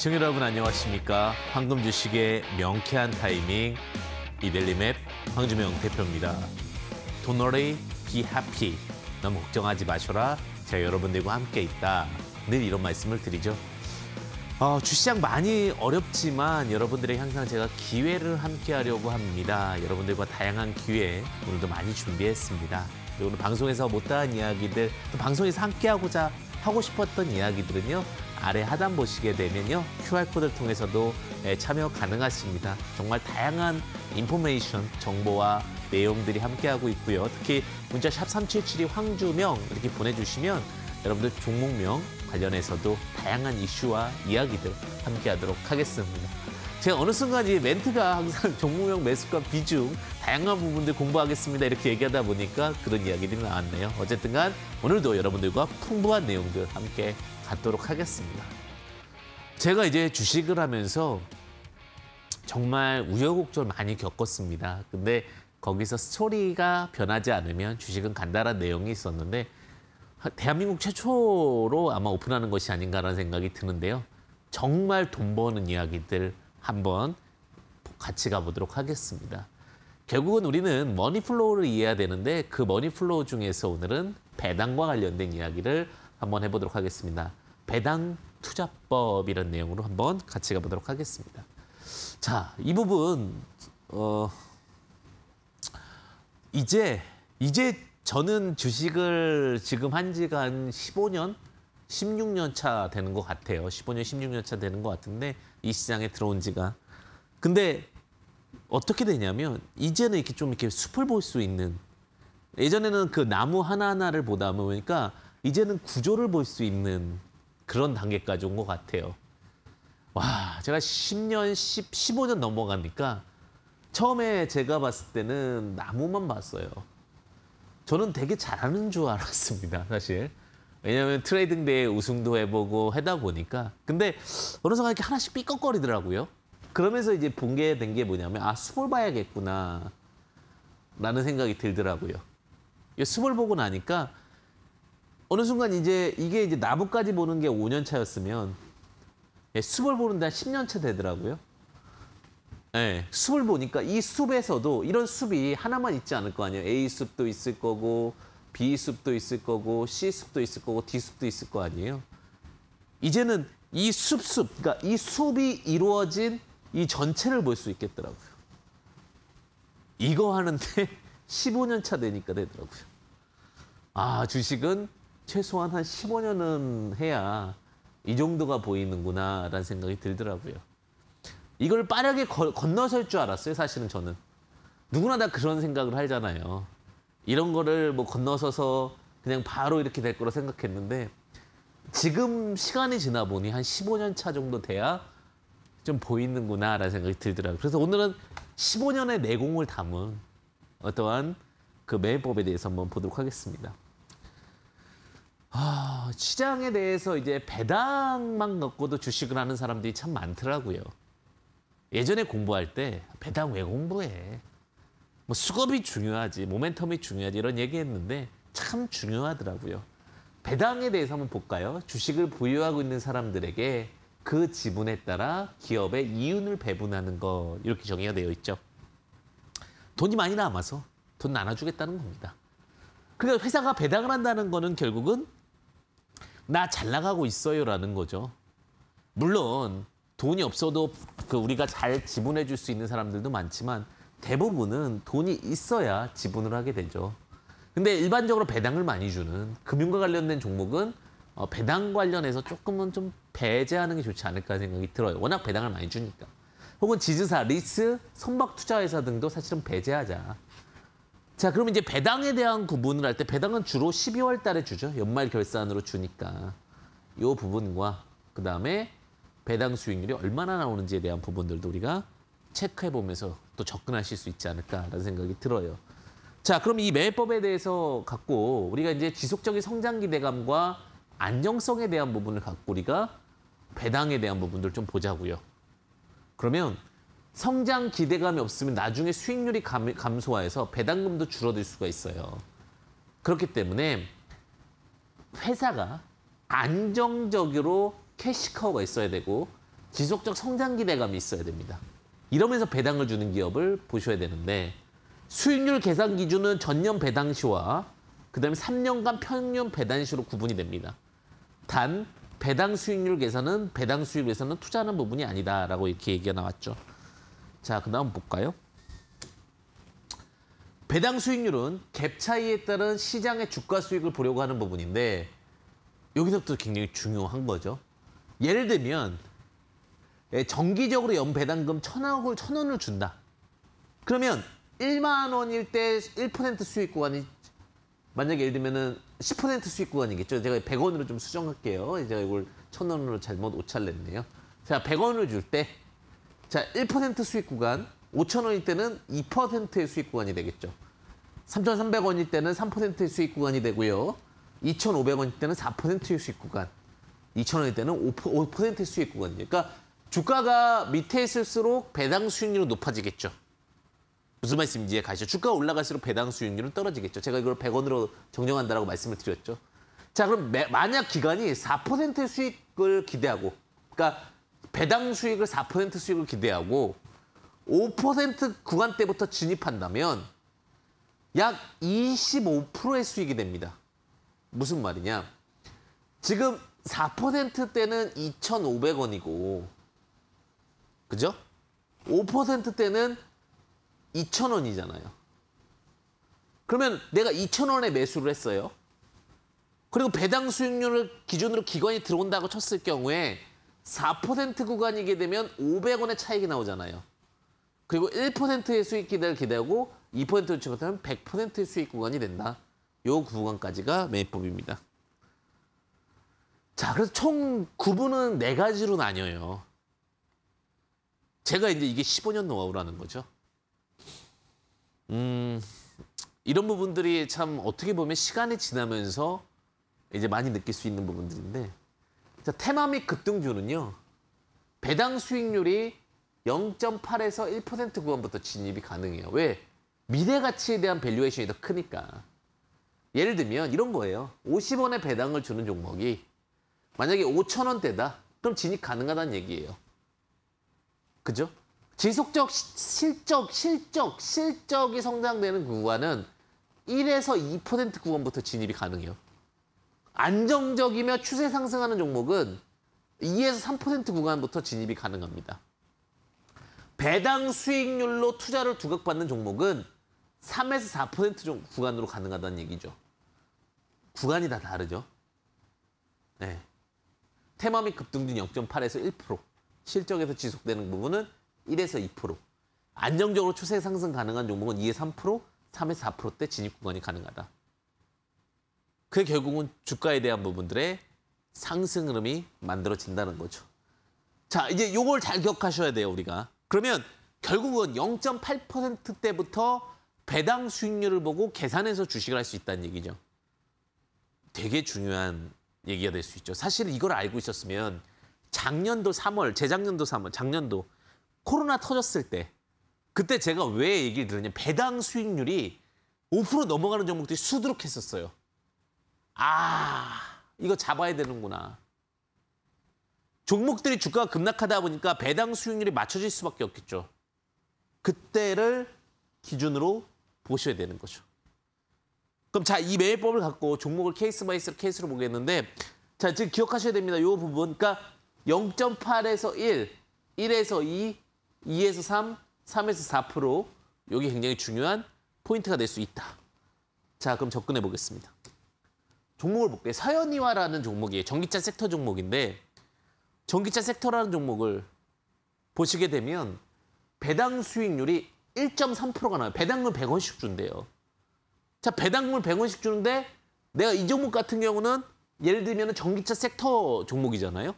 시청 여러분 안녕하십니까? 황금 주식의 명쾌한 타이밍 이델리맵 황주명 대표입니다. 도널의 비 해피 너무 걱정하지 마셔라 제가 여러분들과 함께 있다 늘 이런 말씀을 드리죠. 어, 주시장 많이 어렵지만 여러분들의 향상 제가 기회를 함께 하려고 합니다. 여러분들과 다양한 기회 오늘도 많이 준비했습니다. 오늘 방송에서 못다한 이야기들 또 방송에서 함께하고자 하고 싶었던 이야기들은요. 아래 하단 보시게 되면요. QR코드를 통해서도 예, 참여 가능하십니다. 정말 다양한 인포메이션, 정보와 내용들이 함께하고 있고요. 특히 문자 샵3772 황주명 이렇게 보내주시면 여러분들 종목명 관련해서도 다양한 이슈와 이야기들 함께하도록 하겠습니다. 제가 어느 순간 이 멘트가 항상 종목명 매수과 비중 다양한 부분들 공부하겠습니다 이렇게 얘기하다 보니까 그런 이야기들이 나왔네요. 어쨌든 간 오늘도 여러분들과 풍부한 내용들 함께 갖도록 하겠습니다. 제가 이제 주식을 하면서 정말 우여곡절 많이 겪었습니다. 근데 거기서 스토리가 변하지 않으면 주식은 간다라는 내용이 있었는데 대한민국 최초로 아마 오픈하는 것이 아닌가라는 생각이 드는데요. 정말 돈 버는 이야기들 한번 같이 가보도록 하겠습니다. 결국은 우리는 머니플로우를 이해해야 되는데 그 머니플로우 중에서 오늘은 배당과 관련된 이야기를 한번 해보도록 하겠습니다. 배당 투자법 이런 내용으로 한번 같이 가보도록 하겠습니다. 자, 이 부분 어 이제 이제 저는 주식을 지금 한 지가 한 15년, 16년 차 되는 것 같아요. 15년, 16년 차 되는 것 같은데 이 시장에 들어온 지가. 근데 어떻게 되냐면 이제는 이렇게 좀 이렇게 숲을 볼 수 있는 예전에는 그 나무 하나하나를 보다 보니까 이제는 구조를 볼 수 있는 그런 단계까지 온 것 같아요. 와, 제가 10년, 10, 15년 넘어가니까 처음에 제가 봤을 때는 나무만 봤어요. 저는 되게 잘하는 줄 알았습니다, 사실. 왜냐하면 트레이딩 대회 우승도 해보고 하다 보니까. 근데 어느 순간 이렇게 하나씩 삐걱거리더라고요. 그러면서 이제 붕괴된 게 뭐냐면 아, 수볼 봐야겠구나 라는 생각이 들더라고요. 이 수볼 보고 나니까 어느 순간 이제 이게 이제 나부까지 보는 게 5년 차였으면 예, 숲을 보는 데한 10년 차 되더라고요. 예, 숲을 보니까 이 숲에서도 이런 숲이 하나만 있지 않을 거 아니에요. A 숲도 있을 거고 B 숲도 있을 거고 C 숲도 있을 거고 D 숲도 있을 거 아니에요. 이제는 이 숲 숲, 그러니까 이 숲이 이루어진 이 전체를 볼 수 있겠더라고요. 이거 하는데 15년 차 되니까 되더라고요. 아, 주식은 최소한 한 15년은 해야 이 정도가 보이는구나라는 생각이 들더라고요. 이걸 빠르게 거, 건너설 줄 알았어요, 사실은 저는. 누구나 다 그런 생각을 하잖아요. 이런 거를 뭐 건너서서 그냥 바로 이렇게 될 거라 생각했는데 지금 시간이 지나 보니 한 15년 차 정도 돼야 좀 보이는구나라는 생각이 들더라고요. 그래서 오늘은 15년의 내공을 담은 어떠한 그 매매법에 대해서 한번 보도록 하겠습니다. 아, 시장에 대해서 이제 배당만 갖고도 주식을 하는 사람들이 참 많더라고요. 예전에 공부할 때 배당 왜 공부해? 뭐 수급이 중요하지, 모멘텀이 중요하지 이런 얘기했는데 참 중요하더라고요. 배당에 대해서 한번 볼까요? 주식을 보유하고 있는 사람들에게 그 지분에 따라 기업의 이윤을 배분하는 거 이렇게 정의가 되어 있죠. 돈이 많이 남아서 돈 나눠주겠다는 겁니다. 그러니까 회사가 배당을 한다는 거는 결국은 나잘 나가고 있어요라는 거죠. 물론 돈이 없어도 그 우리가 잘 지분해 줄 수 있는 사람들도 많지만 대부분은 돈이 있어야 지분을 하게 되죠. 근데 일반적으로 배당을 많이 주는 금융과 관련된 종목은 어, 배당 관련해서 조금은 좀 배제하는 게 좋지 않을까 생각이 들어요. 워낙 배당을 많이 주니까. 혹은 지주사, 리스, 선박 투자 회사 등도 사실은 배제하자. 자, 그러면 이제 배당에 대한 구분을 할 때 배당은 주로 12월 달에 주죠. 연말 결산으로 주니까. 이 부분과 그다음에 배당 수익률이 얼마나 나오는지에 대한 부분들도 우리가 체크해 보면서 또 접근하실 수 있지 않을까라는 생각이 들어요. 자, 그럼 이 매매법에 대해서 갖고 우리가 이제 지속적인 성장 기대감과 안정성에 대한 부분을 갖고 우리가 배당에 대한 부분들 좀 보자고요. 그러면 성장 기대감이 없으면 나중에 수익률이 감, 감소화해서 배당금도 줄어들 수가 있어요. 그렇기 때문에 회사가 안정적으로 캐시커우가 있어야 되고 지속적 성장 기대감이 있어야 됩니다. 이러면서 배당을 주는 기업을 보셔야 되는데 수익률 계산 기준은 전년 배당시와 그다음에 3년간 평균 배당시로 구분이 됩니다. 단 배당 수익률 계산은 배당 수익 에서는 투자하는 부분이 아니다라고 이렇게 얘기가 나왔죠. 자, 그 다음 볼까요? 배당 수익률은 갭 차이에 따른 시장의 주가 수익을 보려고 하는 부분인데 여기서부터 굉장히 중요한 거죠. 예를 들면 예, 정기적으로 연 배당금 천억을 천 원을 준다. 그러면 1만 원일 때 1% 수익 구간이 만약에 예를 들면은 10% 수익 구간이겠죠. 제가 100원으로 좀 수정할게요. 제가 이걸 1000원으로 잘못 오차를 냈네요. 제가 100원을 줄때 자, 1% 수익 구간, 5,000원일 때는 2%의 수익 구간이 되겠죠. 3,300원일 때는 3%의 수익 구간이 되고요. 2,500원일 때는 4%의 수익 구간, 2,000원일 때는 5%, 5%의 수익 구간이니까 그러니까 주가가 밑에 있을수록 배당 수익률은 높아지겠죠. 무슨 말씀인지 이해가시죠? 주가가 올라갈수록 배당 수익률은 떨어지겠죠. 제가 이걸 100원으로 정정한다라고 말씀을 드렸죠. 자, 그럼 매, 만약 기간이 4%의 수익을 기대하고, 그러니까 배당 수익을 4% 수익을 기대하고 5%구간때부터 진입한다면 약 25%의 수익이 됩니다. 무슨 말이냐? 지금 4때는 2,500원이고 그죠? 5때는 2,000원이잖아요. 그러면 내가 2,000원에 매수를 했어요. 그리고 배당 수익률을 기준으로 기관이 들어온다고 쳤을 경우에 4% 구간이게 되면 500원의 차익이 나오잖아요. 그리고 1%의 수익 기대를 기대하고 2% 유치하면 100%의 수익 구간이 된다. 요 구간까지가 매입법입니다. 자, 그래서 총 구분은 네 가지로 나뉘어요. 제가 이제 이게 15년 노하우라는 거죠. 음, 이런 부분들이 참 어떻게 보면 시간이 지나면서 이제 많이 느낄 수 있는 부분들인데 자, 테마 및 급등주는요. 배당 수익률이 0.8에서 1% 구간부터 진입이 가능해요. 왜? 미래 가치에 대한 밸류에이션이 더 크니까. 예를 들면 이런 거예요. 50원의 배당을 주는 종목이 만약에 5천원대다. 그럼 진입 가능하다는 얘기예요. 그죠? 지속적 시, 실적, 실적, 실적이 성장되는 구간은 1에서 2% 구간부터 진입이 가능해요. 안정적이며 추세 상승하는 종목은 2에서 3% 구간부터 진입이 가능합니다. 배당 수익률로 투자를 두각받는 종목은 3에서 4% 구간으로 가능하다는 얘기죠. 구간이 다 다르죠. 네. 테마 및 급등률 0.8에서 1%, 실적에서 지속되는 부분은 1에서 2%, 안정적으로 추세 상승 가능한 종목은 2에 3%, 3에서 4%대 진입 구간이 가능하다. 그게 결국은 주가에 대한 부분들의 상승 흐름이 만들어진다는 거죠. 자, 이제 요걸 잘 기억하셔야 돼요, 우리가. 그러면 결국은 0.8%대부터 배당 수익률을 보고 계산해서 주식을 할 수 있다는 얘기죠. 되게 중요한 얘기가 될 수 있죠. 사실 이걸 알고 있었으면 작년도 3월, 재작년도 3월, 작년도 코로나 터졌을 때 그때 제가 왜 얘기를 들었냐면 배당 수익률이 5% 넘어가는 종목들이 수두룩 했었어요. 아, 이거 잡아야 되는구나. 종목들이 주가가 급락하다 보니까 배당 수익률이 맞춰질 수밖에 없겠죠. 그때를 기준으로 보셔야 되는 거죠. 그럼 자, 이 매매법을 갖고 종목을 케이스 바이 케이스로 보겠는데 자, 지금 기억하셔야 됩니다. 이 부분. 그러니까 0.8에서 1, 1에서 2, 2에서 3, 3에서 4% 이게 굉장히 중요한 포인트가 될 수 있다. 자, 그럼 접근해 보겠습니다. 종목을 볼게요. 사연이와라는 종목이 에요 전기차 섹터 종목인데 전기차 섹터라는 종목을 보시게 되면 배당 수익률이 1.3%가 나요. 배당금 100원씩 준대요. 자, 배당금 100원씩 주는데 내가 이 종목 같은 경우는 예를 들면 전기차 섹터 종목이잖아요.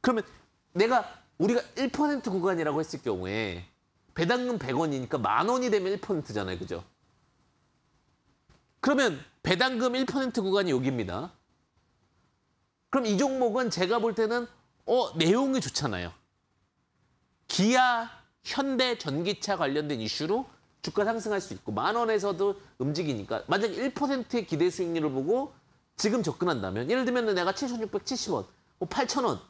그러면 내가 우리가 1% 구간이라고 했을 경우에 배당금 100원이니까 만 원이 되면 1%잖아요. 그죠? 그러면 배당금 1% 구간이 여기입니다. 그럼 이 종목은 제가 볼 때는 어 내용이 좋잖아요. 기아, 현대, 전기차 관련된 이슈로 주가 상승할 수 있고 만 원에서도 움직이니까 만약 1%의 기대 수익률을 보고 지금 접근한다면 예를 들면 내가 7,670원, 8,000원 어,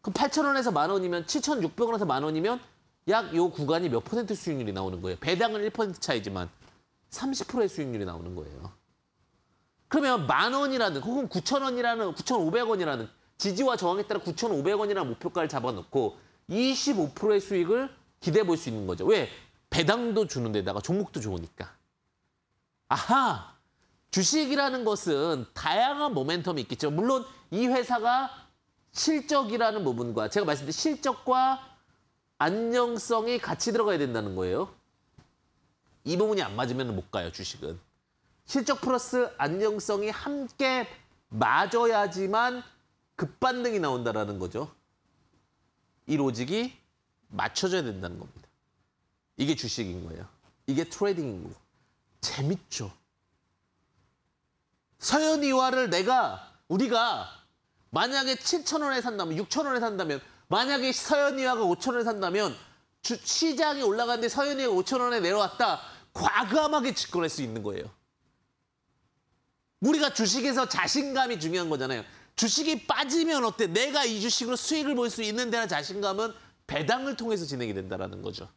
그럼 8,000원에서 만 원이면 7,600원에서 만 원이면 약 요 구간이 몇 퍼센트 수익률이 나오는 거예요. 배당은 1% 차이지만 30%의 수익률이 나오는 거예요. 그러면 만 원이라는 혹은 9천 원이라는 9,500원이라는 지지와 저항에 따라 9,500원이라는 목표가를 잡아놓고 25%의 수익을 기대해 볼 수 있는 거죠. 왜? 배당도 주는 데다가 종목도 좋으니까. 아하! 주식이라는 것은 다양한 모멘텀이 있겠죠. 물론 이 회사가 실적이라는 부분과 제가 말씀드린 실적과 안정성이 같이 들어가야 된다는 거예요. 이 부분이 안 맞으면 못 가요, 주식은. 실적 플러스 안정성이 함께 맞아야지만 급반등이 나온다라는 거죠. 이 로직이 맞춰져야 된다는 겁니다. 이게 주식인 거예요. 이게 트레이딩인 거고. 재밌죠. 서현이와를 내가 우리가 만약에 7천원에 산다면 6천원에 산다면 만약에 서현이와가 5천원에 산다면 주, 시장이 올라가는데 서현이가 5천원에 내려왔다. 과감하게 집권할 수 있는 거예요. 우리가 주식에서 자신감이 중요한 거잖아요. 주식이 빠지면 어때? 내가 이 주식으로 수익을 볼 수 있는 데는 자신감은 배당을 통해서 진행이 된다는 거죠.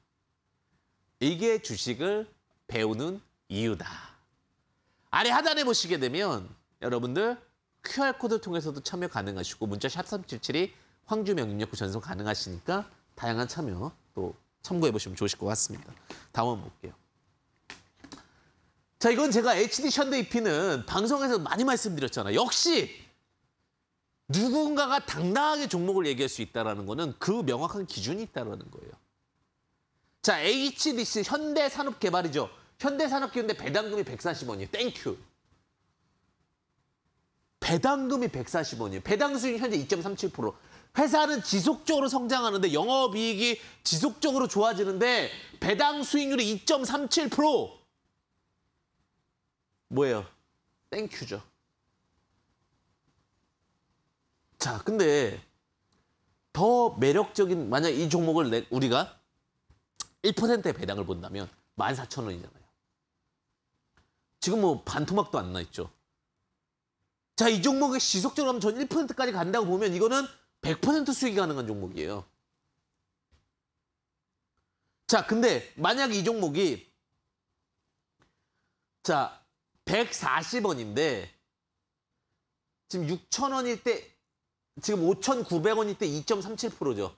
이게 주식을 배우는 이유다. 아래 하단에 보시게 되면 여러분들 QR코드 통해서도 참여 가능하시고 문자 샵3772 황주명 입력 후 전송 가능하시니까 다양한 참여 또 참고해 보시면 좋으실 것 같습니다. 다음 뭐 볼게요. 자, 이건 제가 HD 션데 EP는 방송에서 많이 말씀드렸잖아요. 역시 누군가가 당당하게 종목을 얘기할 수 있다는 거는 그 명확한 기준이 있다는 거예요. 자, HDC, 현대산업개발이죠. 현대산업기인데 배당금이 140원이에요. 땡큐. 배당금이 140원이에요. 배당 수익 현재 2.37%. 회사는 지속적으로 성장하는데 영업이익이 지속적으로 좋아지는데 배당 수익률이 2.37%. 뭐예요? 땡큐죠. 자, 근데 더 매력적인 만약 이 종목을 우리가 1%의 배당을 본다면 14,000원이잖아요. 지금 뭐 반토막도 안 나 있죠. 자, 이 종목이 지속적으로 하면 전 1%까지 간다고 보면 이거는 100% 수익이 가능한 종목이에요. 자, 근데 만약 이 종목이 자, 140원인데 지금 6,000원일 때 지금 5,900원일 때 2.37%죠.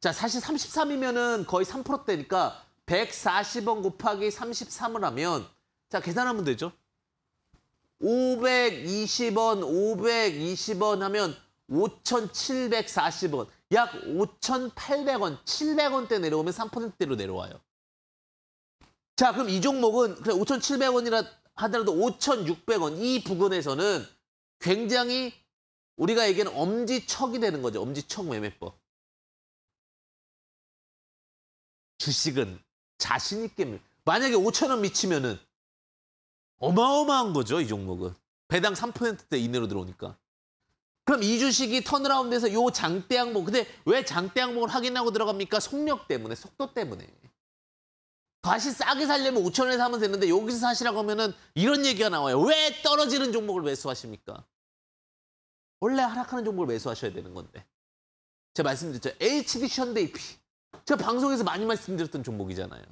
자, 사실 33이면은 거의 3%대니까 140원 곱하기 33을 하면 자, 계산하면 되죠. 520원, 520원 하면 5,740원, 약 5,800원, 700원대 내려오면 3%대로 내려와요. 자, 그럼 이 종목은 그래 5,700원이라 하더라도 5,600원 이 부근에서는 굉장히 우리가 얘기하는 엄지척이 되는 거죠. 엄지척 매매법. 주식은 자신 있게 만약에 5 0 0 0원 미치면은 어마어마한 거죠. 이 종목은. 배당 3%대 이내로 들어오니까. 그럼 이 주식이 턴어라운드에서 요 장대 항목 근데 왜 장대 항목을 확인하고 들어갑니까? 속력 때문에 속도 때문에. 다시 싸게 살려면 5천 원에 사면 되는데 여기서 사시라고 하면은 이런 얘기가 나와요. 왜 떨어지는 종목을 매수하십니까? 원래 하락하는 종목을 매수하셔야 되는 건데. 제가 말씀드렸죠. HD 현대이피. 제가 방송에서 많이 말씀드렸던 종목이잖아요.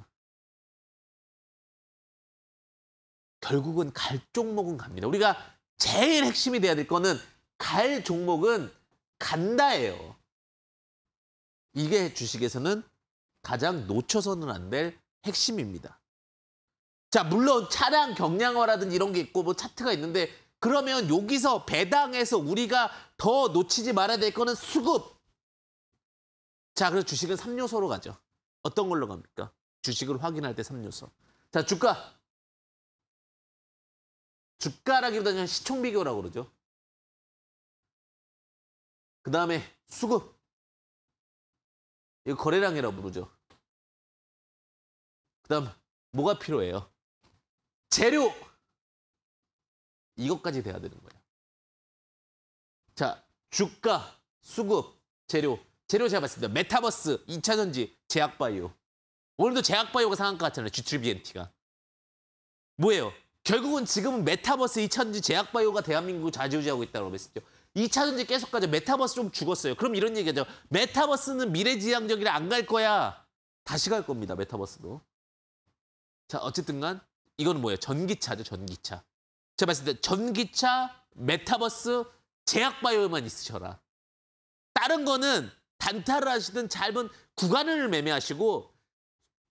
결국은 갈 종목은 갑니다. 우리가 제일 핵심이 돼야 될 거는 갈 종목은 간다예요. 이게 주식에서는 가장 놓쳐서는 안될 핵심입니다. 자, 물론 차량 경량화라든지 이런 게 있고 뭐 차트가 있는데 그러면 여기서 배당에서 우리가 더 놓치지 말아야 될 거는 수급. 자, 그래서 주식은 3요소로 가죠. 어떤 걸로 갑니까? 주식을 확인할 때 3요소. 자, 주가. 주가라기보다는 시총 비교라고 그러죠. 그 다음에 수급. 이거 거래량이라고 부르죠. 그다음 뭐가 필요해요? 재료 이것까지 돼야 되는 거예요. 자, 주가, 수급, 재료. 재료 제가 봤습니다. 메타버스, 2차전지, 제약바이오. 오늘도 제약바이오가 상한 것 같잖아요. g 2비엔티가 뭐예요? 결국은 지금은 메타버스, 2차전지, 제약바이오가 대한민국을 좌지우지하고 있다고 말씀드죠 2차전지 계속 가죠. 메타버스 좀 죽었어요. 그럼 이런 얘기하죠. 메타버스는 미래지향적이라 안 갈 거야. 다시 갈 겁니다. 메타버스도. 자, 어쨌든간 이건 뭐예요? 전기차죠, 전기차. 제가 봤을 때 전기차, 메타버스, 제약바이오만 있으셔라. 다른 거는 단타를 하시든 짧은 구간을 매매하시고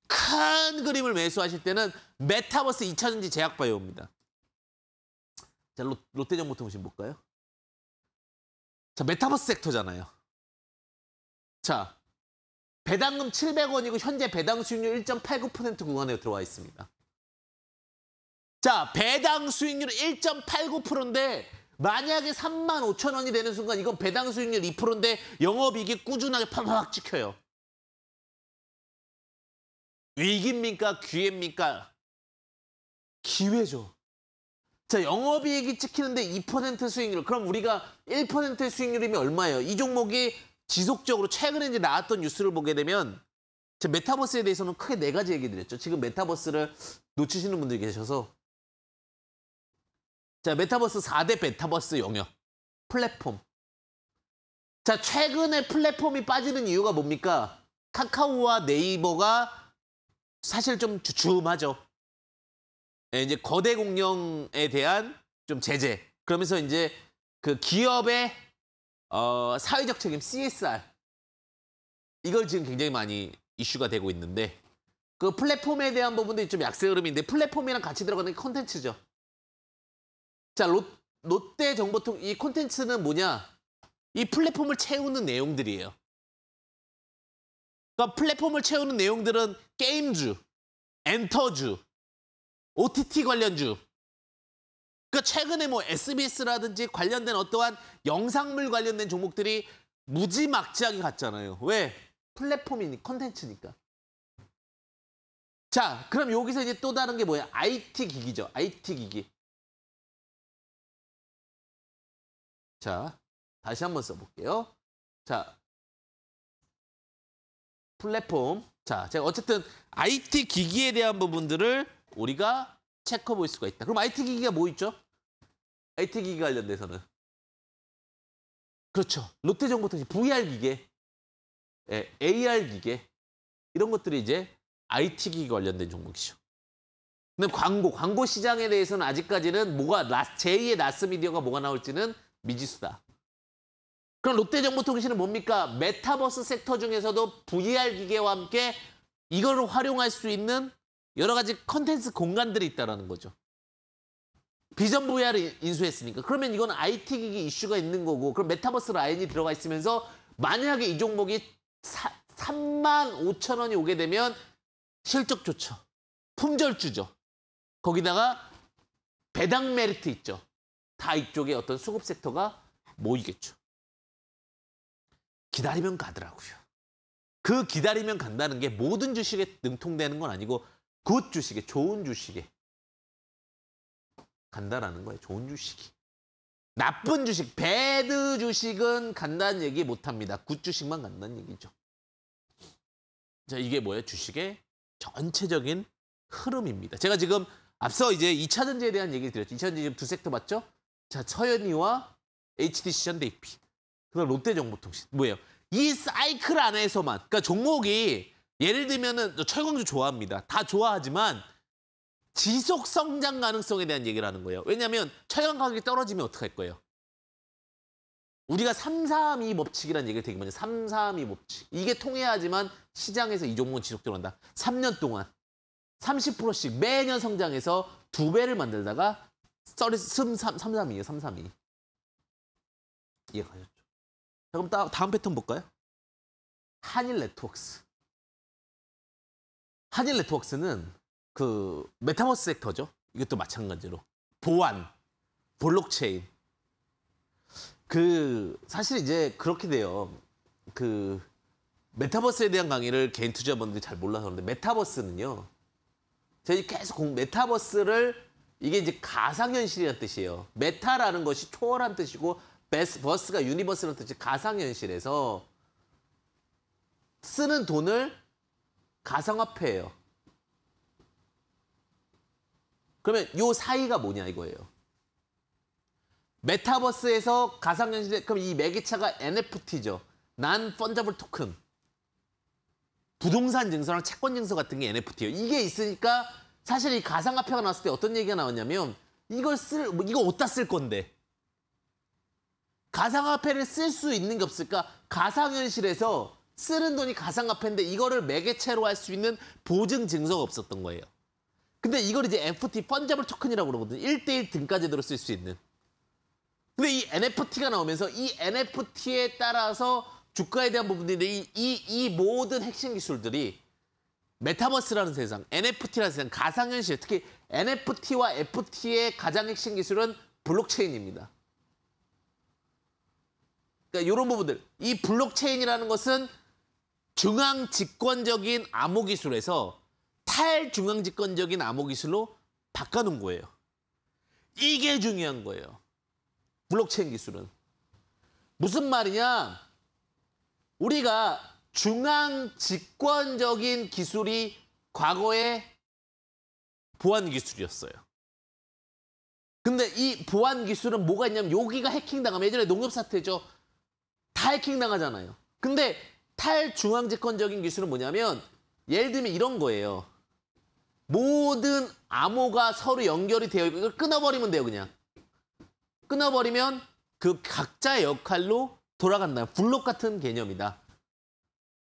큰 그림을 매수하실 때는 메타버스 2차전지 제약바이오입니다. 자, 롯, 데 정보통 신 볼까요? 자, 메타버스 섹터잖아요. 자, 배당금 700원이고 현재 배당 수익률 1.89% 구간에 들어와 있습니다. 자, 배당 수익률 1.89%인데 만약에 3만 5천 원이 되는 순간 이건 배당 수익률 2%인데 영업이익이 꾸준하게 팍팍 찍혀요. 위기입니까? 기회입니까? 기회죠. 자, 영업이익이 찍히는데 2% 수익률. 그럼 우리가 1%의 수익률이면 얼마예요? 이 종목이 지속적으로 최근에 이제 나왔던 뉴스를 보게 되면 메타버스에 대해서는 크게 네 가지 얘기 드렸죠. 지금 메타버스를 놓치시는 분들이 계셔서 자 메타버스 4대 메타버스 영역 플랫폼 자 최근에 플랫폼이 빠지는 이유가 뭡니까? 카카오와 네이버가 사실 좀 주춤하죠. 네, 이제 거대 공룡에 대한 좀 제재 그러면서 이제 그 기업의 어, 사회적 책임 CSR 이걸 지금 굉장히 많이 이슈가 되고 있는데 그 플랫폼에 대한 부분도 좀 약세 흐름인데 플랫폼이랑 같이 들어가는 게 컨텐츠죠. 자 롯, 롯데 정보통 이콘텐츠는 뭐냐 이 플랫폼을 채우는 내용들이에요. 그러니까 플랫폼을 채우는 내용들은 게임주, 엔터주, OTT 관련주 그 최근에 뭐 SBS라든지 관련된 어떠한 영상물 관련된 종목들이 무지막지하게 갔잖아요. 왜? 플랫폼이니 컨텐츠니까. 자, 그럼 여기서 이제 또 다른 게 뭐예요? IT 기기죠. IT 기기. 자, 다시 한 번 써볼게요. 자, 플랫폼. 자, 제가 어쨌든 IT 기기에 대한 부분들을 우리가 체크볼 수가 있다. 그럼 IT 기기가 뭐 있죠? IT 기기 관련돼서는. 그렇죠. 롯데 정보통신 VR 기계, 예, AR 기계 이런 것들이 이제 IT 기기 관련된 종목이죠. 근데 광고, 광고 시장에 대해서는 아직까지는 뭐가 제2의 라스 미디어가 뭐가 나올지는 미지수다. 그럼 롯데정보통신은 뭡니까? 메타버스 섹터 중에서도 VR 기계와 함께 이걸 활용할 수 있는 여러 가지 컨텐츠 공간들이 있다라는 거죠. 비전 VR을 인수했으니까 그러면 이건 IT 기기 이슈가 있는 거고 그럼 메타버스 라인이 들어가 있으면서 만약에 이 종목이 사, 3만 5천 원이 오게 되면 실적 좋죠. 품절주죠. 거기다가 배당 메리트 있죠. 다 이쪽에 어떤 수급 섹터가 모이겠죠. 기다리면 가더라고요. 그 기다리면 간다는 게 모든 주식에 능통되는 건 아니고 굿 주식에 좋은 주식에 간다라는 거예요. 좋은 주식이. 나쁜 주식, 배드 주식은 간다는 얘기 못합니다. 굿 주식만 간다는 얘기죠. 자, 이게 뭐예요? 주식의 전체적인 흐름입니다. 제가 지금 앞서 이제 2차전지에 대한 얘기 를 드렸죠. 2차전지 지금 두 섹터 맞죠? 자, 서현이와 h d c 현대이피. 그다음 롯데정보통신. 뭐예요? 이 사이클 안에서만, 그러니까 종목이 예를 들면은 철광주 좋아합니다. 다 좋아하지만 지속 성장 가능성에 대한 얘기를 하는 거예요. 왜냐하면 철광 가격이 떨어지면 어떡할 거예요? 우리가 332 법칙이라는 얘기를 되게 많이 해요. 332 법칙. 이게 통해야지만 시장에서 이 종목은 지속적으로 한다. 3년 동안 30%씩 매년 성장해서 두 배를 만들다가 썰이 슴 332예요. 332. 이해 가셨죠? 자, 그럼 다, 다음 패턴 볼까요? 한일 네트웍스. 한일 네트웍스는 그 메타버스 섹터죠. 이것도 마찬가지로 보안, 블록체인. 그 사실 이제 그렇게 돼요. 그 메타버스에 대한 강의를 개인 투자자분들이 잘 몰라서 그런데 메타버스는요. 저희 계속 공, 메타버스를 이게 이제 가상현실이란 뜻이에요. 메타라는 것이 초월한 뜻이고 베스, 버스가 유니버스라는 뜻이 가상현실에서 쓰는 돈을 가상화폐예요. 그러면 요 사이가 뭐냐 이거예요. 메타버스에서 가상현실 그럼 이 매개차가 NFT죠. 난 펀저블 토큰. 부동산 증서랑 채권 증서 같은 게 NFT예요. 이게 있으니까 사실 이 가상화폐가 나왔을 때 어떤 얘기가 나왔냐면 이걸 쓸 뭐 이거 어디다 쓸 건데 가상화폐를 쓸 수 있는 게 없을까? 가상현실에서 쓰는 돈이 가상화폐인데 이거를 매개체로 할 수 있는 보증 증서가 없었던 거예요. 근데 이걸 이제 n FT, 펀저블 토큰이라고 그러거든요. 1대1 등가제도로 쓸 수 있는. 근데 이 NFT가 나오면서 이 NFT에 따라서 주가에 대한 부분인데 이, 이, 이 모든 핵심 기술들이 메타버스라는 세상, NFT라는 세상, 가상현실, 특히 NFT와 FT의 가장 핵심 기술은 블록체인입니다. 그러니까 이런 부분들, 이 블록체인이라는 것은 중앙 집권적인 암호 기술에서 탈중앙 집권적인 암호 기술로 바꿔놓은 거예요. 이게 중요한 거예요. 블록체인 기술은. 무슨 말이냐? 우리가 중앙 집권적인 기술이 과거에 보안 기술이었어요. 근데 이 보안 기술은 뭐가 있냐면 여기가 해킹당하면 예전에 농협 사태죠. 다 해킹당하잖아요. 근데 탈중앙집권적인 기술은 뭐냐면 예를 들면 이런 거예요. 모든 암호가 서로 연결이 되어 있고 이걸 끊어버리면 돼요 그냥. 끊어버리면 그 각자의 역할로 돌아간다. 블록 같은 개념이다.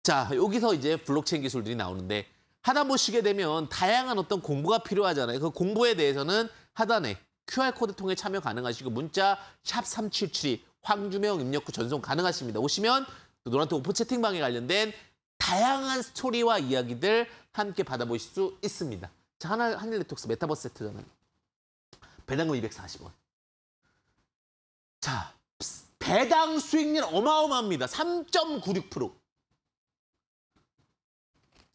자 여기서 이제 블록체인 기술들이 나오는데 하단 보시게 되면 다양한 어떤 공부가 필요하잖아요. 그 공부에 대해서는 하단에 QR코드 통해 참여 가능하시고 문자 샵 3772 황주명 입력 후 전송 가능하십니다. 오시면 노란톡 오픈 채팅방에 관련된 다양한 스토리와 이야기들 함께 받아보실 수 있습니다. 자, 하나 한일 네톡스 메타버스 세트잖아요. 배당금 240원. 자, 배당 수익률 어마어마합니다. 3.96%.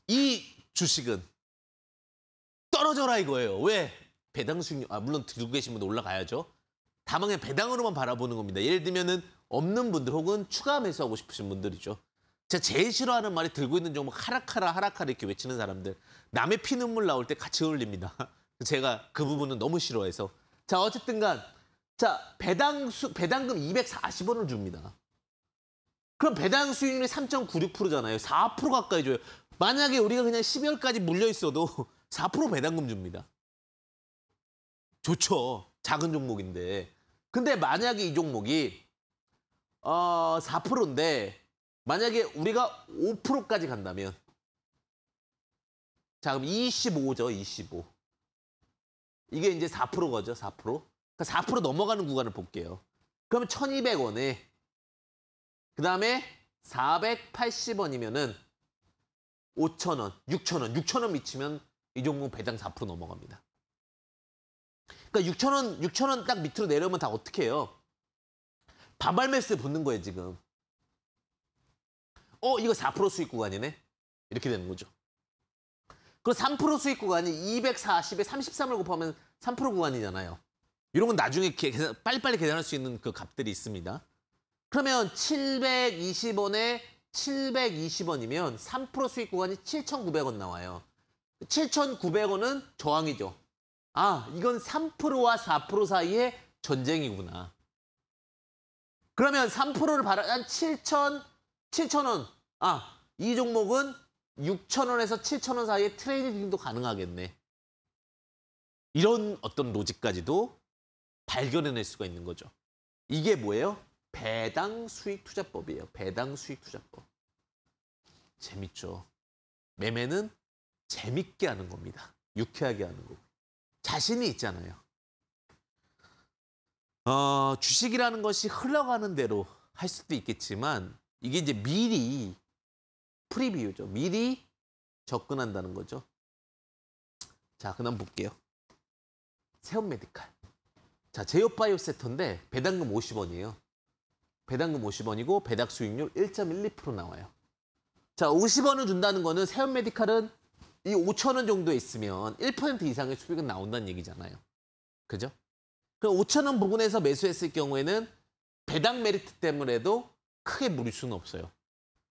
이 주식은 떨어져라 이거예요. 왜? 배당 수익률, 아, 물론 들고 계신 분들 올라가야죠. 다만 그냥 배당으로만 바라보는 겁니다. 예를 들면은 없는 분들 혹은 추가 매수하고 싶으신 분들이죠. 제가 제일 싫어하는 말이 들고 있는 종목 하락하라 하락하라 이렇게 외치는 사람들 남의 피눈물 나올 때 같이 흘립니다. 제가 그 부분은 너무 싫어해서 자 어쨌든간 자 배당 수 배당금 240원을 줍니다. 그럼 배당 수익률이 3.96%잖아요. 4% 가까이 줘요. 만약에 우리가 그냥 12월까지 물려 있어도 4% 배당금 줍니다. 좋죠. 작은 종목인데. 근데 만약에 이 종목이 어, 4%인데 만약에 우리가 5%까지 간다면 자 그럼 25죠 25 이게 이제 4% 거죠 4% 그러니까 4% 넘어가는 구간을 볼게요 그러면 1200원에 그 다음에 480원이면은 5 0 0 0원6 0 0 0원6 0 0 0원 미치면 이 종목 배당 4% 넘어갑니다 그러니까 6 0원 6천원 딱 밑으로 내려오면 다 어떻게 해요 반발 매수에 붙는 거예요, 지금. 어, 이거 4% 수익 구간이네? 이렇게 되는 거죠. 그럼 3% 수익 구간이 240에 33을 곱하면 3% 구간이잖아요. 이런 건 나중에 계산, 빨리빨리 계산할 수 있는 그 값들이 있습니다. 그러면 720원에 720원이면 3% 수익 구간이 7,900원 나와요. 7,900원은 저항이죠. 아, 이건 3%와 4% 사이의 전쟁이구나. 그러면 3%를 받아 7천 7천 원. 아, 이 종목은 6천 원에서 7천 원 사이에 트레이딩도 가능하겠네. 이런 어떤 로직까지도 발견해낼 수가 있는 거죠. 이게 뭐예요? 배당 수익 투자법이에요. 배당 수익 투자법. 재밌죠. 매매는 재밌게 하는 겁니다. 유쾌하게 하는 거고. 자신이 있잖아요. 어, 주식이라는 것이 흘러가는 대로 할 수도 있겠지만 이게 이제 미리 프리뷰죠. 미리 접근한다는 거죠. 자, 그다음 볼게요. 세운 메디칼. 자, 제오바이오 세터인데 배당금 50원이에요. 배당금 50원이고 배당 수익률 1.12% 나와요. 자, 50원을 준다는 거는 세운 메디칼은 이 5천 원 정도에 있으면 1% 이상의 수익은 나온다는 얘기잖아요. 그죠? 그 5천 원 부근에서 매수했을 경우에는 배당 메리트 때문에도 크게 물리수는 없어요.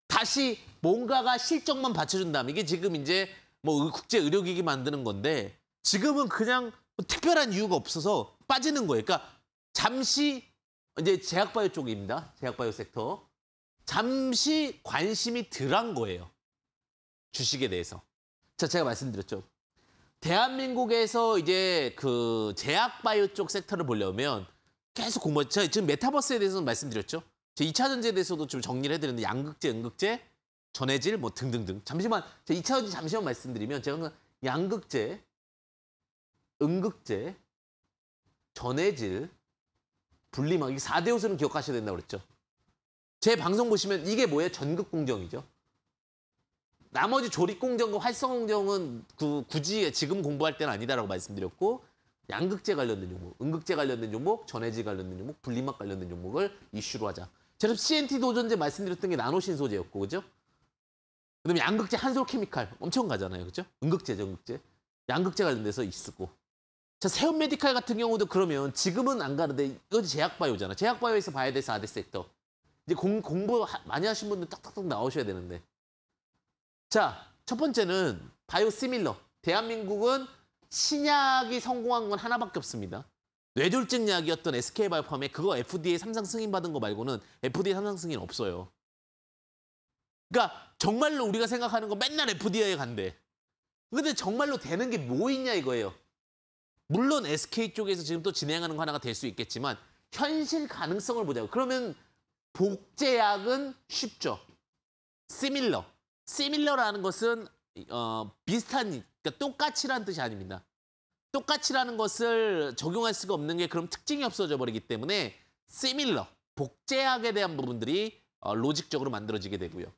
다시 뭔가가 실적만 받쳐준다면 이게 지금 이제 뭐 국제 의료기기 만드는 건데 지금은 그냥 뭐 특별한 이유가 없어서 빠지는 거예요. 그러니까 잠시 이제 제약바이오 쪽입니다. 제약바이오 섹터. 잠시 관심이 덜한 거예요. 주식에 대해서. 자, 제가 말씀드렸죠. 대한민국에서 이제 그 제약 바이오 쪽 섹터를 보려면 계속 공부. 제가 지금 메타버스에 대해서는 말씀드렸죠. 제 2차 전지에 대해서도 좀 정리를 해드렸는데 양극재, 음극재, 전해질 뭐 등등등. 잠시만 제 2차 전지 잠시만 말씀드리면 제가 양극재, 음극재, 전해질, 분리막 이 4대 요소는 기억하셔야 된다고 그랬죠. 제 방송 보시면 이게 뭐예요? 전극 공정이죠. 나머지 조립 공정과 활성 공정은 그 굳이 지금 공부할 때는 아니다라고 말씀드렸고 양극재 관련된 종목, 음극재 관련된 종목, 전해지 관련된 종목, 분리막 관련된 종목을 이슈로 하자. 제가 CNT 도전제 말씀드렸던 게 나노신 소재였고 그죠? 그다음에 양극재 한솔케미칼 엄청 가잖아요, 그죠? 음극재전 음극재. 양극재 관련돼서 있었고. 자, 세운 메디칼 같은 경우도 그러면 지금은 안 가는데 이건 제약바이오잖아. 제약바이오에서 봐야 돼될 4대 섹터. 이제 공, 공부 많이 하신 분들 딱딱딱 나오셔야 되는데 자, 첫 번째는 바이오시밀러. 대한민국은 신약이 성공한 건 하나밖에 없습니다. 뇌졸증 약이었던 SK바이오팜에 그거 FDA 3상 승인 받은 거 말고는 FDA 3상 승인 없어요. 그러니까 정말로 우리가 생각하는 거 맨날 FDA에 간대. 근데 정말로 되는 게 뭐 있냐 이거예요. 물론 SK 쪽에서 지금 또 진행하는 거 하나가 될 수 있겠지만 현실 가능성을 보자고. 그러면 복제약은 쉽죠. 시밀러. similar라는 것은 어, 비슷한, 그러니까 똑같이라는 뜻이 아닙니다. 똑같이라는 것을 적용할 수가 없는 게 그럼 특징이 없어져 버리기 때문에 similar, 복제학에 대한 부분들이 어, 로직적으로 만들어지게 되고요.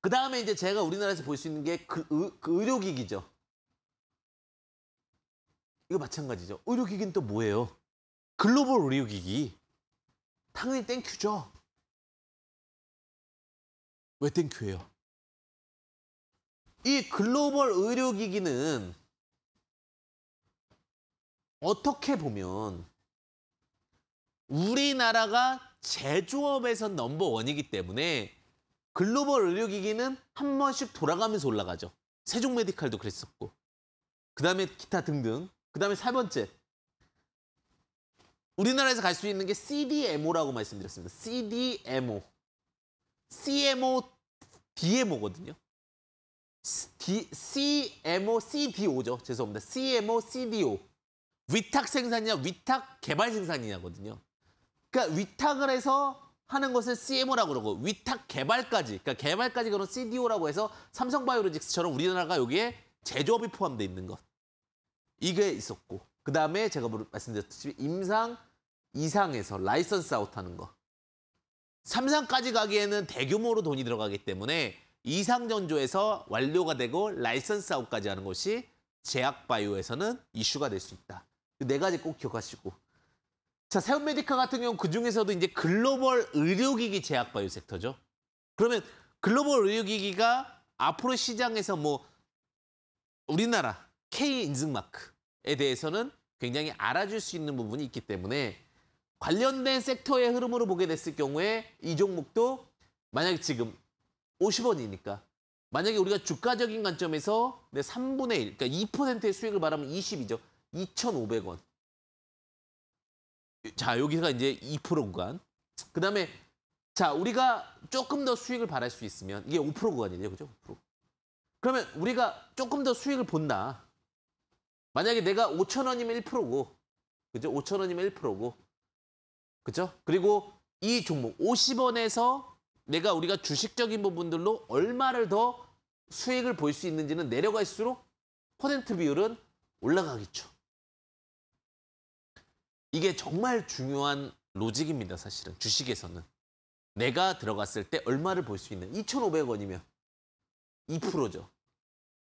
그 다음에 이제 제가 우리나라에서 볼 수 있는 게그 그 의료기기죠. 이거 마찬가지죠. 의료기기는 또 뭐예요? 글로벌 의료기기. 당연히 땡큐죠. 왜 땡큐예요? 이 글로벌 의료기기는 어떻게 보면 우리나라가 제조업에서 넘버원이기 때문에 글로벌 의료기기는 한 번씩 돌아가면서 올라가죠. 세종메디칼도 그랬었고 그 다음에 기타 등등 그 다음에 세 번째 우리나라에서 갈 수 있는 게 CDMO라고 말씀드렸습니다. CDMO CMO, DMO거든요. CMO, CDO죠. 죄송합니다. CMO, CDO. 위탁 생산이냐, 위탁 개발 생산이냐거든요. 그러니까 위탁을 해서 하는 것을 CMO라고 그러고 위탁 개발까지, 그러니까 개발까지 그런 CDO라고 해서 삼성바이오로직스처럼 우리나라가 여기에 제조업이 포함되어 있는 것. 이게 있었고 그 다음에 제가 뭐 말씀드렸듯이 임상 이상에서 라이선스 아웃 하는 것. 삼상까지 가기에는 대규모로 돈이 들어가기 때문에 이상 전조에서 완료가 되고 라이선스 아웃까지 하는 것이 제약바이오에서는 이슈가 될 수 있다. 네 가지 꼭 기억하시고. 자, 세운메디카 같은 경우 그중에서도 이제 글로벌 의료기기 제약바이오 섹터죠. 그러면 글로벌 의료기기가 앞으로 시장에서 뭐 우리나라 K 인증마크에 대해서는 굉장히 알아줄 수 있는 부분이 있기 때문에 관련된 섹터의 흐름으로 보게 됐을 경우에 이 종목도 만약에 지금 50원이니까 만약에 우리가 주가적인 관점에서 내 3분의 1, 그러니까 2%의 수익을 바라면 20이죠. 2,500원. 자, 여기가 이제 2% 구간. 그 다음에 자, 우리가 조금 더 수익을 바랄 수 있으면 이게 5% 구간이네요. 그죠? 그러면 우리가 조금 더 수익을 본다. 만약에 내가 5천원이면 1%고 그죠? 5천원이면 1%고 그죠? 그리고 이 종목 50원에서 내가 우리가 주식적인 부분들로 얼마를 더 수익을 볼 수 있는지는 내려갈수록 퍼센트 비율은 올라가겠죠. 이게 정말 중요한 로직입니다. 사실은 주식에서는. 내가 들어갔을 때 얼마를 볼 수 있는 2,500원이면 2%죠.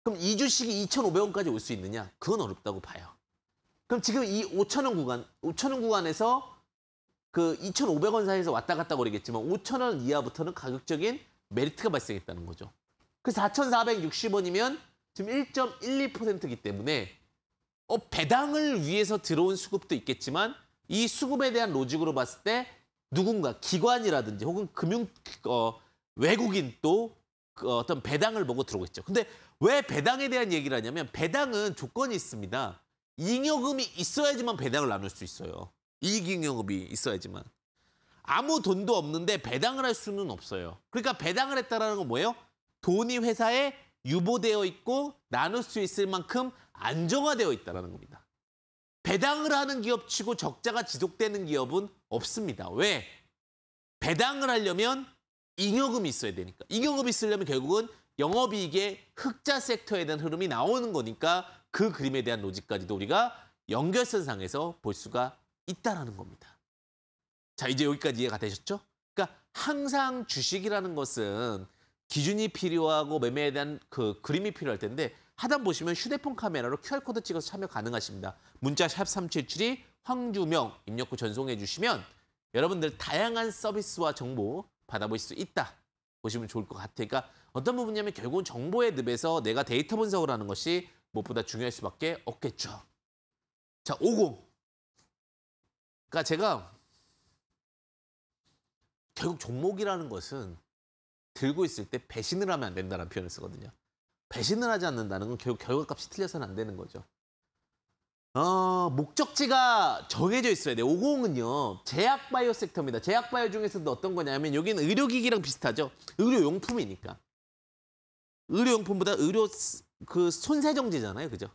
그럼 이 주식이 2,500원까지 올 수 있느냐? 그건 어렵다고 봐요. 그럼 지금 이 5,000원 구간, 5,000원 구간에서 그 2,500원 사이에서 왔다 갔다 거리겠지만 5,000원 이하부터는 가격적인 메리트가 발생했다는 거죠. 그 4,460원이면 지금 1.12%이기 때문에 어, 배당을 위해서 들어온 수급도 있겠지만 이 수급에 대한 로직으로 봤을 때 누군가 기관이라든지 혹은 금융 어, 외국인 또그 어떤 배당을 보고 들어오겠죠. 근데 왜 배당에 대한 얘기를 하냐면 배당은 조건이 있습니다. 잉여금이 있어야지만 배당을 나눌 수 있어요. 이익잉여금이 있어야지만 아무 돈도 없는데 배당을 할 수는 없어요. 그러니까 배당을 했다는건 뭐예요? 돈이 회사에 유보되어 있고 나눌 수 있을 만큼 안정화되어 있다는 겁니다. 배당을 하는 기업치고 적자가 지속되는 기업은 없습니다. 왜? 배당을 하려면 잉여금이 있어야 되니까. 잉여금이 있으려면 결국은 영업이익의 흑자 섹터에 대한 흐름이 나오는 거니까 그 그림에 대한 로직까지도 우리가 연결선상에서 볼 수가 있다라는 겁니다. 자, 이제 여기까지 이해가 되셨죠? 그러니까 항상 주식이라는 것은 기준이 필요하고 매매에 대한 그 그림이 필요할 텐데 하단 보시면 휴대폰 카메라로 QR코드 찍어서 참여 가능하십니다. 문자 샵 377이 황주명 입력 후 전송해 주시면 여러분들 다양한 서비스와 정보 받아보실 수 있다. 보시면 좋을 것같아요그러니까 어떤 부분이냐면 결국은 정보의 늪에서 내가 데이터 분석을 하는 것이 무엇보다 중요할 수밖에 없겠죠. 자, 50. 그러니까 제가 결국 종목이라는 것은 들고 있을 때 배신을 하면 안 된다는 표현을 쓰거든요. 배신을 하지 않는다는 건 결국 결과값이 틀려서는 안 되는 거죠. 어, 목적지가 정해져 있어야 돼요. 50은요. 제약바이오 섹터입니다. 제약바이오 중에서도 어떤 거냐면 여기는 의료기기랑 비슷하죠. 의료용품이니까. 의료용품보다 의료 그 손세정제잖아요. 그죠?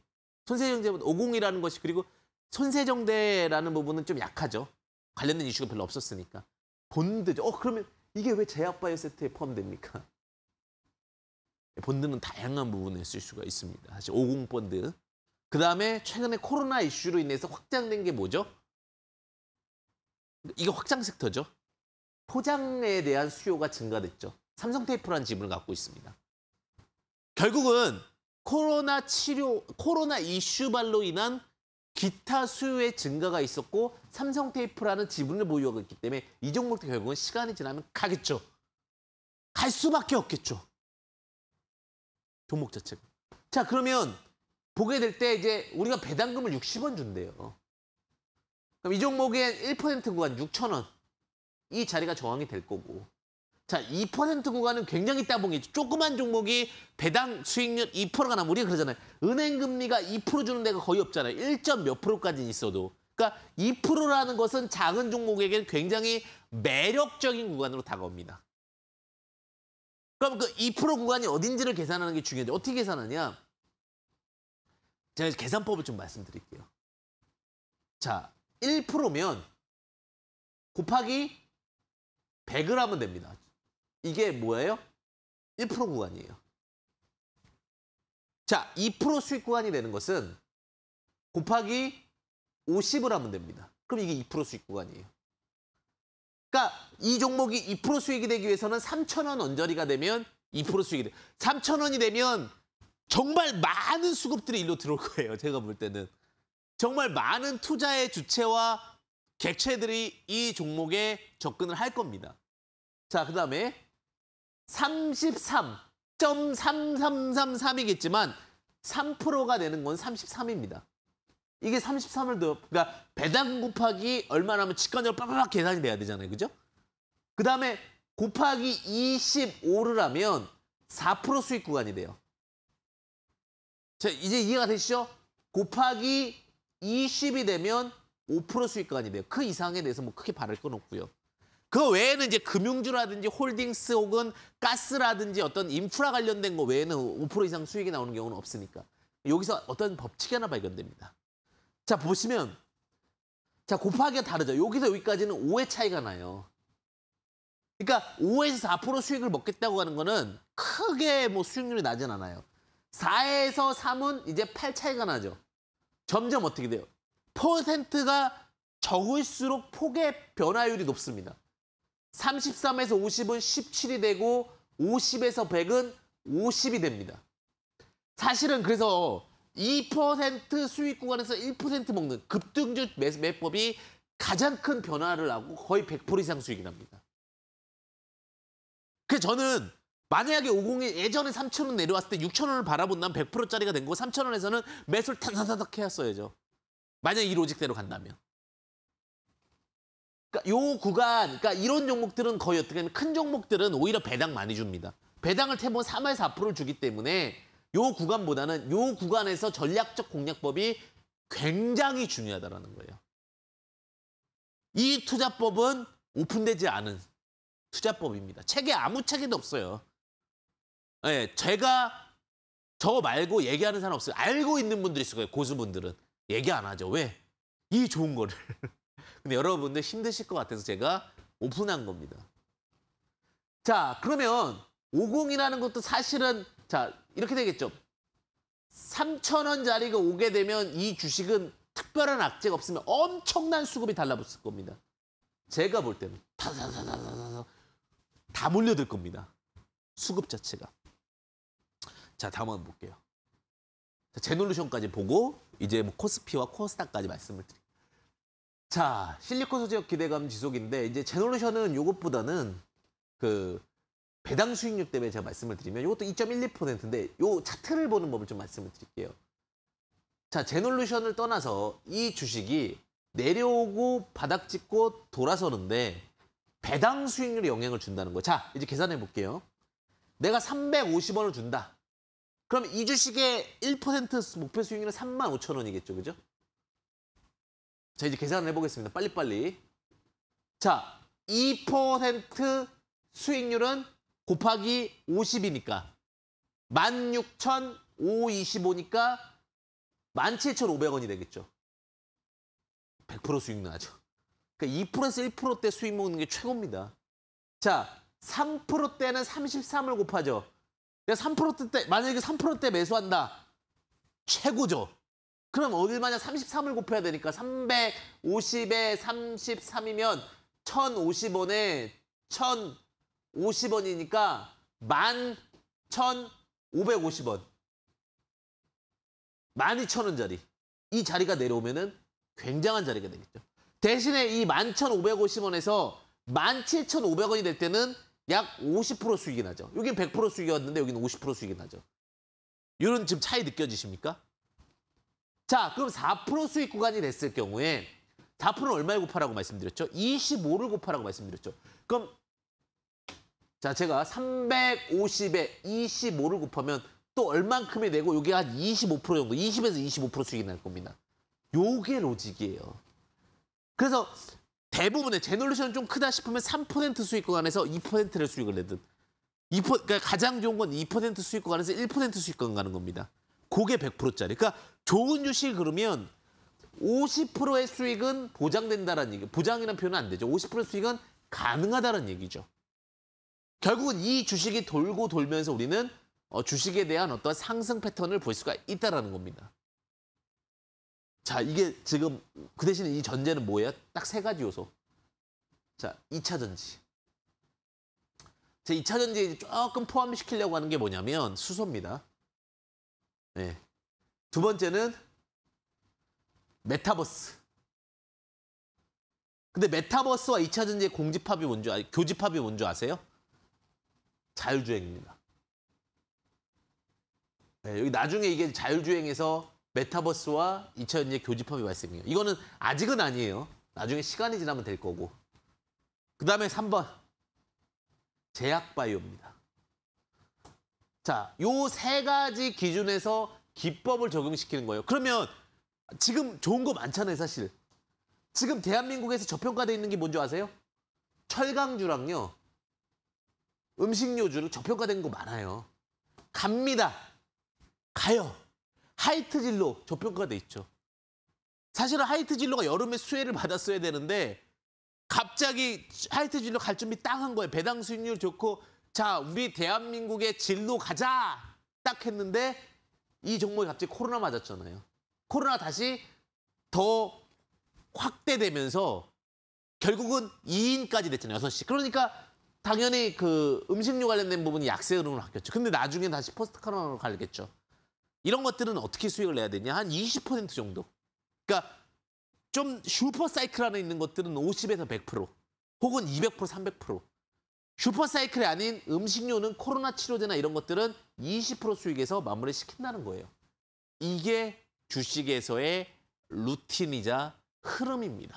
손세정제보다 50이라는 것이 그리고 손세정대라는 부분은 좀 약하죠. 관련된 이슈가 별로 없었으니까. 본드죠. 어 그러면 이게 왜 제약바이오 세트에 포함됩니까? 본드는 다양한 부분에 쓸 수가 있습니다. 사실 5공 본드. 그 다음에 최근에 코로나 이슈로 인해서 확장된 게 뭐죠? 이거 확장 섹터죠. 포장에 대한 수요가 증가됐죠. 삼성테이프라는 지분을 갖고 있습니다. 결국은 코로나 치료, 코로나 이슈발로 인한 기타 수요의 증가가 있었고 삼성 테이프라는 지분을 보유하고 있기 때문에 이 종목도 결국은 시간이 지나면 가겠죠. 갈 수밖에 없겠죠. 종목 자체가. 자 그러면 보게 될 때 이제 우리가 배당금을 60원 준대요. 그럼 이 종목의 1% 구간 6천 원. 이 자리가 저항이 될 거고 자, 2% 구간은 굉장히 따봉이죠. 조그만 종목이 배당 수익률 2%가 나면 우리가 그러잖아요. 은행 금리가 2% 주는 데가 거의 없잖아요. 1점 몇 프로까지는 있어도. 그러니까 2%라는 것은 작은 종목에게는 굉장히 매력적인 구간으로 다가옵니다. 그럼 그 2% 구간이 어딘지를 계산하는 게 중요한데 어떻게 계산하냐? 제가 계산법을 좀 말씀드릴게요. 자, 1%면 곱하기 100을 하면 됩니다. 이게 뭐예요? 1% 구간이에요. 자, 2% 수익 구간이 되는 것은 곱하기 50을 하면 됩니다. 그럼 이게 2% 수익 구간이에요. 그러니까 이 종목이 2% 수익이 되기 위해서는 3천원 언저리가 되면 2% 수익이 돼. 3천원이 되면 정말 많은 수급들이 일로 들어올 거예요. 제가 볼 때는. 정말 많은 투자의 주체와 객체들이 이 종목에 접근을 할 겁니다. 자, 그 다음에 33.3333이겠지만 3%가 되는 건 33입니다. 이게 33을 더 그러니까 배당 곱하기 얼마라면 직관적으로 빠바박 계산이 돼야 되잖아요. 그죠? 그다음에 곱하기 25를 하면 4% 수익 구간이 돼요. 자, 이제 이해가 되시죠? 곱하기 20이 되면 5% 수익 구간이 돼요. 그 이상에 대해서 뭐 크게 바랄 건 없고요. 그 외에는 이제 금융주라든지 홀딩스 혹은 가스라든지 어떤 인프라 관련된 거 외에는 5% 이상 수익이 나오는 경우는 없으니까. 여기서 어떤 법칙이 하나 발견됩니다. 자, 보시면 자, 곱하기가 다르죠. 여기서 여기까지는 5의 차이가 나요. 그러니까 5에서 4% 수익을 먹겠다고 하는 거는 크게 뭐 수익률이 나진 않아요. 4에서 3은 이제 8 차이가 나죠. 점점 어떻게 돼요? 퍼센트가 적을수록 폭의 변화율이 높습니다. 33에서 50은 17이 되고 50에서 100은 50이 됩니다. 사실은 그래서 2% 수익 구간에서 1% 먹는 급등주 매매법이 가장 큰 변화를 하고 거의 100% 이상 수익이 납니다. 그 저는 만약에 50이 예전에 3,000원 내려왔을 때 6,000원을 바라본다면 100%짜리가 된 거고 3,000원에서는 매수를 탄산탄삭 해왔어야죠. 만약 이 로직대로 간다면. 그러니까 요 구간, 그러니까 이런 종목들은 거의 어떻게 보면 큰 종목들은 오히려 배당 많이 줍니다. 배당을 태본 3에서 4%를 주기 때문에 요 구간보다는 요 구간에서 전략적 공략법이 굉장히 중요하다라는 거예요. 이 투자법은 오픈되지 않은 투자법입니다. 책에 아무 책에도 없어요. 예, 네, 제가 저 말고 얘기하는 사람 없어요. 알고 있는 분들이 있을 거예요. 고수분들은. 얘기 안 하죠. 왜? 이 좋은 거를. 근데 여러분들 힘드실 것 같아서 제가 오픈한 겁니다. 자, 그러면 50이라는 것도 사실은 자 이렇게 되겠죠. 3천원짜리가 오게 되면 이 주식은 특별한 악재가 없으면 엄청난 수급이 달라붙을 겁니다. 제가 볼 때는 다다다다다다 몰려들 겁니다. 수급 자체가. 자 다음 한번 볼게요. 제놀루션까지 보고 이제 뭐 코스피와 코스닥까지 말씀을 드릴게요. 자, 실리콘 소재역 기대감 지속인데 이제 제너루션은 이것보다는 그 배당 수익률 때문에 제가 말씀을 드리면 이것도 2.12%인데 요 차트를 보는 법을 좀 말씀을 드릴게요. 자, 제놀루션을 떠나서 이 주식이 내려오고 바닥 찍고 돌아서는데 배당 수익률에 영향을 준다는 거. 자, 이제 계산해 볼게요. 내가 350원을 준다. 그럼 이 주식의 1% 목표 수익률은 3 5 0 0 0 원이겠죠, 그죠? 자, 이제 계산을 해보겠습니다. 빨리빨리. 자, 2% 수익률은 곱하기 50이니까 16,525니까 17,500원이 되겠죠. 100% 수익 나죠. 그러니까 2%에서 1%대 수익 먹는 게 최고입니다. 자, 3%대는 33을 곱하죠. 3%대 그러니까 만약에 3%대 매수한다. 최고죠. 그럼 어딜 만약 33을 곱해야 되니까 350에 33이면 1050원에 1050원이니까 11,550원. 12,000원짜리. 이 자리가 내려오면은 굉장한 자리가 되겠죠. 대신에 이 11,550원에서 17,500원이 될 때는 약 50% 수익이 나죠. 여긴 100% 수익이었는데 여기는 50% 수익이 나죠. 이런 지금 차이 느껴지십니까? 자, 그럼 4% 수익 구간이 됐을 경우에 4%는 얼마에 곱하라고 말씀드렸죠? 25를 곱하라고 말씀드렸죠. 그럼 자, 제가 350에 25를 곱하면 또 얼만큼이 되고 이게 한 25% 정도, 20에서 25% 수익이 날 겁니다. 요게 로직이에요. 그래서 대부분의 제놀루션은 좀 크다 싶으면 3% 수익 구간에서 2%를 수익을 내든 2% 그러니까 가장 좋은 건 2% 수익 구간에서 1% 수익 구간 가는 겁니다. 그게 100%짜리. 그러니까 좋은 주식 그러면 50%의 수익은 보장된다라는 얘기. 보장이라는 표현은 안 되죠. 50%의 수익은 가능하다는 얘기죠. 결국은 이 주식이 돌고 돌면서 우리는 어, 주식에 대한 어떤 상승 패턴을 볼 수가 있다라는 겁니다. 자, 이게 지금 그 대신에 이 전제는 뭐예요? 딱 세 가지 요소. 자, 2차 전지. 제 2차 전지에 조금 포함시키려고 하는 게 뭐냐면 수소입니다. 네. 두 번째는 메타버스. 근데 메타버스와 2차 전지의 공집합이 뭔지 아, 교집합이 뭔지 아세요? 자율주행입니다. 네, 여기 나중에 이게 자율주행에서 메타버스와 2차 전지의 교집합이 발생해요. 이거는 아직은 아니에요. 나중에 시간이 지나면 될 거고. 그 다음에 3번 제약바이오입니다. 자, 요 세 가지 기준에서 기법을 적용시키는 거예요. 그러면 지금 좋은 거 많잖아요, 사실. 지금 대한민국에서 저평가되어 있는 게 뭔지 아세요? 철강주랑요. 음식료주로 저평가된 거 많아요. 갑니다. 가요. 하이트 진로 저평가돼 있죠. 사실은 하이트 진로가 여름에 수혜를 받았어야 되는데 갑자기 하이트 진로 갈 준비 딱 한 거예요. 배당 수익률 좋고 자 우리 대한민국의 진로 가자 딱 했는데 이 종목이 갑자기 코로나 맞았잖아요. 코로나 다시 더 확대되면서 결국은 2인까지 됐잖아요. 6시. 그러니까 당연히 그 음식료 관련된 부분이 약세 흐름으로 바뀌었죠. 근데 나중에 다시 포스트 카로나로 갈겠죠. 이런 것들은 어떻게 수익을 내야 되냐? 한 20% 정도. 그러니까 좀 슈퍼 사이클 안에 있는 것들은 50에서 100% 혹은 200% 300% 슈퍼사이클이 아닌 음식료는 코로나 치료제나 이런 것들은 20% 수익에서 마무리 시킨다는 거예요. 이게 주식에서의 루틴이자 흐름입니다.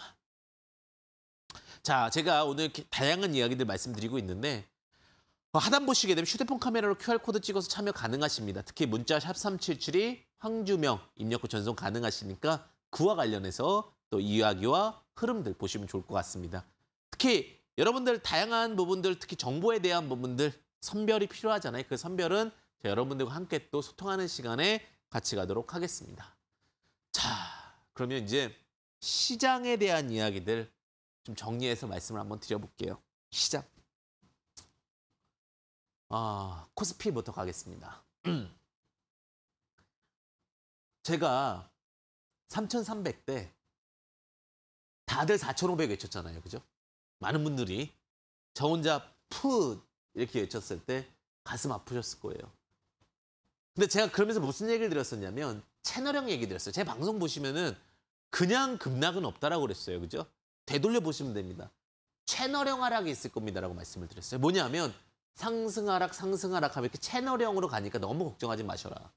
자, 제가 오늘 다양한 이야기들 말씀드리고 있는데 어, 하단 보시게 되면 휴대폰 카메라로 QR코드 찍어서 참여 가능하십니다. 특히 문자 샵 3772, 황주명 입력 후 전송 가능하시니까 그와 관련해서 또 이야기와 흐름들 보시면 좋을 것 같습니다. 특히 여러분들 다양한 부분들 특히 정보에 대한 부분들 선별이 필요하잖아요. 그 선별은 여러분들과 함께 또 소통하는 시간에 같이 가도록 하겠습니다. 자, 그러면 이제 시장에 대한 이야기들 좀 정리해서 말씀을 한번 드려볼게요. 시작 아, 코스피부터 가겠습니다. 제가 3,300대 다들 4,500 외쳤잖아요. 그죠? 많은 분들이 저 혼자 풋 이렇게 외쳤을 때 가슴 아프셨을 거예요. 근데 제가 그러면서 무슨 얘기를 드렸었냐면 채널형 얘기 드렸어요. 제 방송 보시면은 그냥 급락은 없다라고 그랬어요. 그죠? 되돌려 보시면 됩니다. 채널형 하락이 있을 겁니다라고 말씀을 드렸어요. 뭐냐면 상승 하락 상승 하락 하면 이렇게 채널형으로 가니까 너무 걱정하지 마셔라.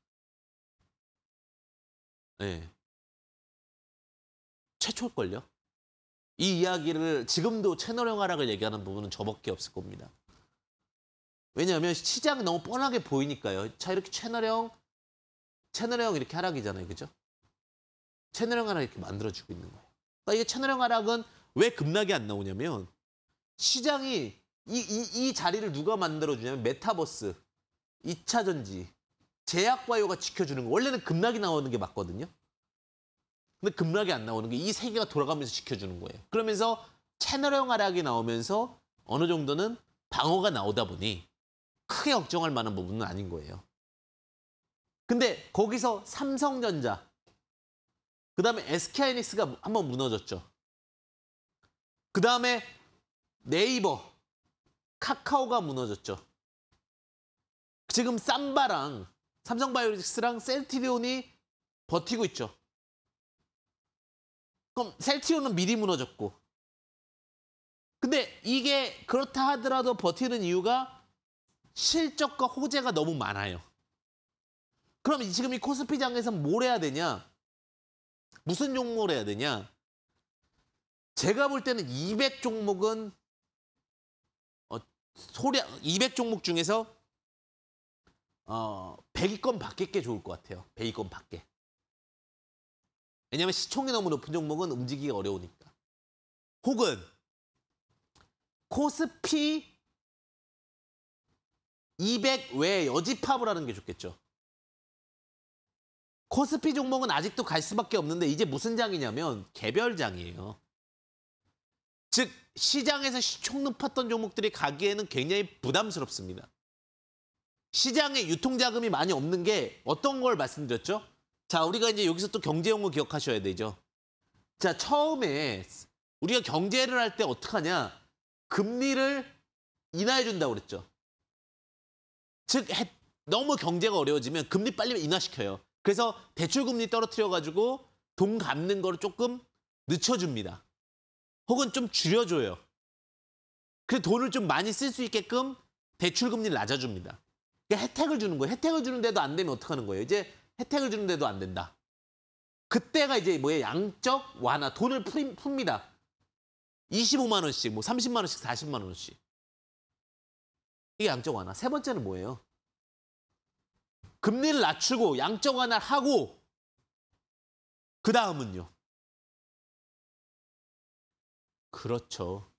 예. 네. 최초일걸요? 이 이야기를 지금도 채널 형 하락을 얘기하는 부분은 저밖에 없을 겁니다. 왜냐하면 시장이 너무 뻔하게 보이니까요. 자 이렇게 채널형, 채널형 이렇게 하락이잖아요, 그죠? 채널형 하락 이렇게 만들어주고 있는 거예요. 그러니까 이게 채널형 하락은 왜 급락이 안 나오냐면 시장이 이, 이, 이 자리를 누가 만들어주냐면 메타버스, 2차전지, 제약바이오가 지켜주는 거. 원래는 급락이 나오는 게 맞거든요. 근데 급락이 안 나오는 게 이세 개가 돌아가면서 지켜주는 거예요. 그러면서 채널형 하락이 나오면서 어느 정도는 방어가 나오다 보니 크게 걱정할 만한 부분은 아닌 거예요. 근데 거기서 삼성전자, 그 다음에 SK하이닉스가 한번 무너졌죠. 그 다음에 네이버, 카카오가 무너졌죠. 지금 쌈바랑 삼성바이오리스랑 셀티리온이 버티고 있죠. 그럼 셀티오는 미리 무너졌고. 근데 이게 그렇다 하더라도 버티는 이유가 실적과 호재가 너무 많아요. 그럼 지금 이 코스피장에서 뭘 해야 되냐? 무슨 종목을 해야 되냐? 제가 볼 때는 200 종목은 어, 소량 200 종목 중에서 어, 100위권 밖에 게 좋을 것 같아요. 100위권 밖에. 왜냐하면 시총이 너무 높은 종목은 움직이기 어려우니까. 혹은 코스피 200 외여지파을 하는 게 좋겠죠. 코스피 종목은 아직도 갈 수밖에 없는데 이제 무슨 장이냐면 개별장이에요. 즉 시장에서 시총 높았던 종목들이 가기에는 굉장히 부담스럽습니다. 시장에 유통자금이 많이 없는 게 어떤 걸 말씀드렸죠? 자, 우리가 이제 여기서 또 경제 용어 기억하셔야 되죠. 자, 처음에 우리가 경제를 할 때어떡 하냐? 금리를 인하해 준다고 그랬죠. 즉 너무 경제가 어려워지면 금리 빨리 인하시켜요. 그래서 대출 금리 떨어뜨려 가지고 돈 갚는 거를 조금 늦춰 줍니다. 혹은 좀 줄여 줘요. 그래서 돈을 좀 많이 쓸 수 있게끔 대출 금리를 낮아 줍니다. 그러니까 혜택을 주는 거예요. 혜택을 주는데도 안 되면 어떡하는 거예요? 이제 혜택을 주는데도 안 된다. 그때가 이제 뭐예 양적 완화, 돈을 풀, 풉니다. 25만 원씩, 뭐 30만 원씩, 40만 원씩. 이게 양적 완화. 세 번째는 뭐예요? 금리를 낮추고 양적 완화를 하고 그 다음은요. 그렇죠.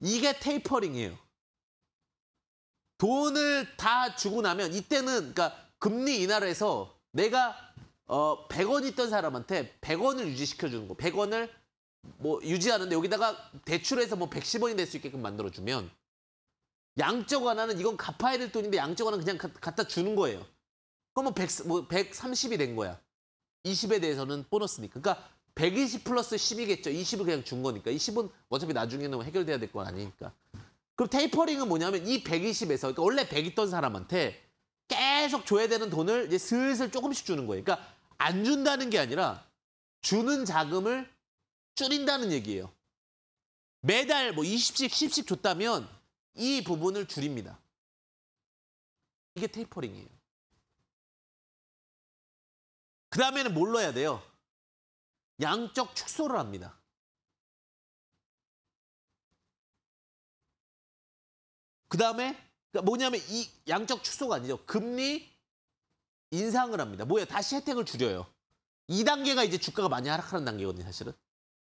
이게 테이퍼링이에요. 돈을 다 주고 나면 이때는 그러니까 금리 인하를 해서 내가 어 100원 있던 사람한테 100원을 유지시켜 주는 거. 100원을 뭐 유지하는데 여기다가 대출해서 뭐 110원이 될 수 있게끔 만들어 주면 양적 완화는 이건 갚아야 될 돈인데 양적 완화는 그냥 갖다 주는 거예요. 그러면 100, 뭐 130이 된 거야. 20에 대해서는 보너스니까. 그러니까 120 플러스 10이겠죠. 20을 그냥 준 거니까. 20은 어차피 나중에는 해결돼야 될건 아니니까. 그럼 테이퍼링은 뭐냐면 이 120에서 그러니까 원래 100 있던 사람한테 계속 줘야 되는 돈을 이제 슬슬 조금씩 주는 거예요. 그러니까 안 준다는 게 아니라 주는 자금을 줄인다는 얘기예요. 매달 뭐 20씩, 10씩 줬다면 이 부분을 줄입니다. 이게 테이퍼링이에요. 그 다음에는 뭘 넣어야 돼요? 양적 축소를 합니다. 그 다음에 그러니까 뭐냐면 이 양적 축소가 아니죠. 금리 인상을 합니다. 뭐예요? 다시 혜택을 줄여요. 2단계가 이제 주가가 많이 하락하는 단계거든요, 사실은.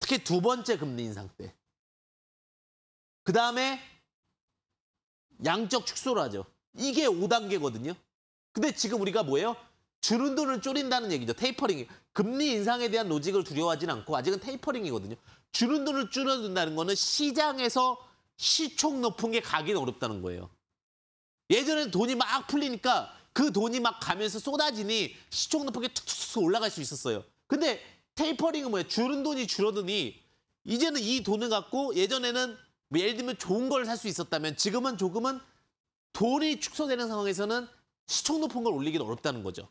특히 두 번째 금리 인상 때. 그 다음에 양적 축소를 하죠. 이게 5단계거든요. 근데 지금 우리가 뭐예요? 주는 돈을 줄인다는 얘기죠. 테이퍼링. 금리 인상에 대한 로직을 두려워하진 않고 아직은 테이퍼링이거든요. 주는 돈을 줄여준다는 거는 시장에서 시총 높은 게 가긴 어렵다는 거예요. 예전에 돈이 막 풀리니까 그 돈이 막 가면서 쏟아지니 시총 높은 게 툭툭툭 올라갈 수 있었어요. 근데 테이퍼링은 뭐야? 줄은 돈이 줄어드니 이제는 이 돈을 갖고 예전에는 뭐 예를 들면 좋은 걸 살 수 있었다면 지금은 조금은 돈이 축소되는 상황에서는 시총 높은 걸 올리기는 어렵다는 거죠.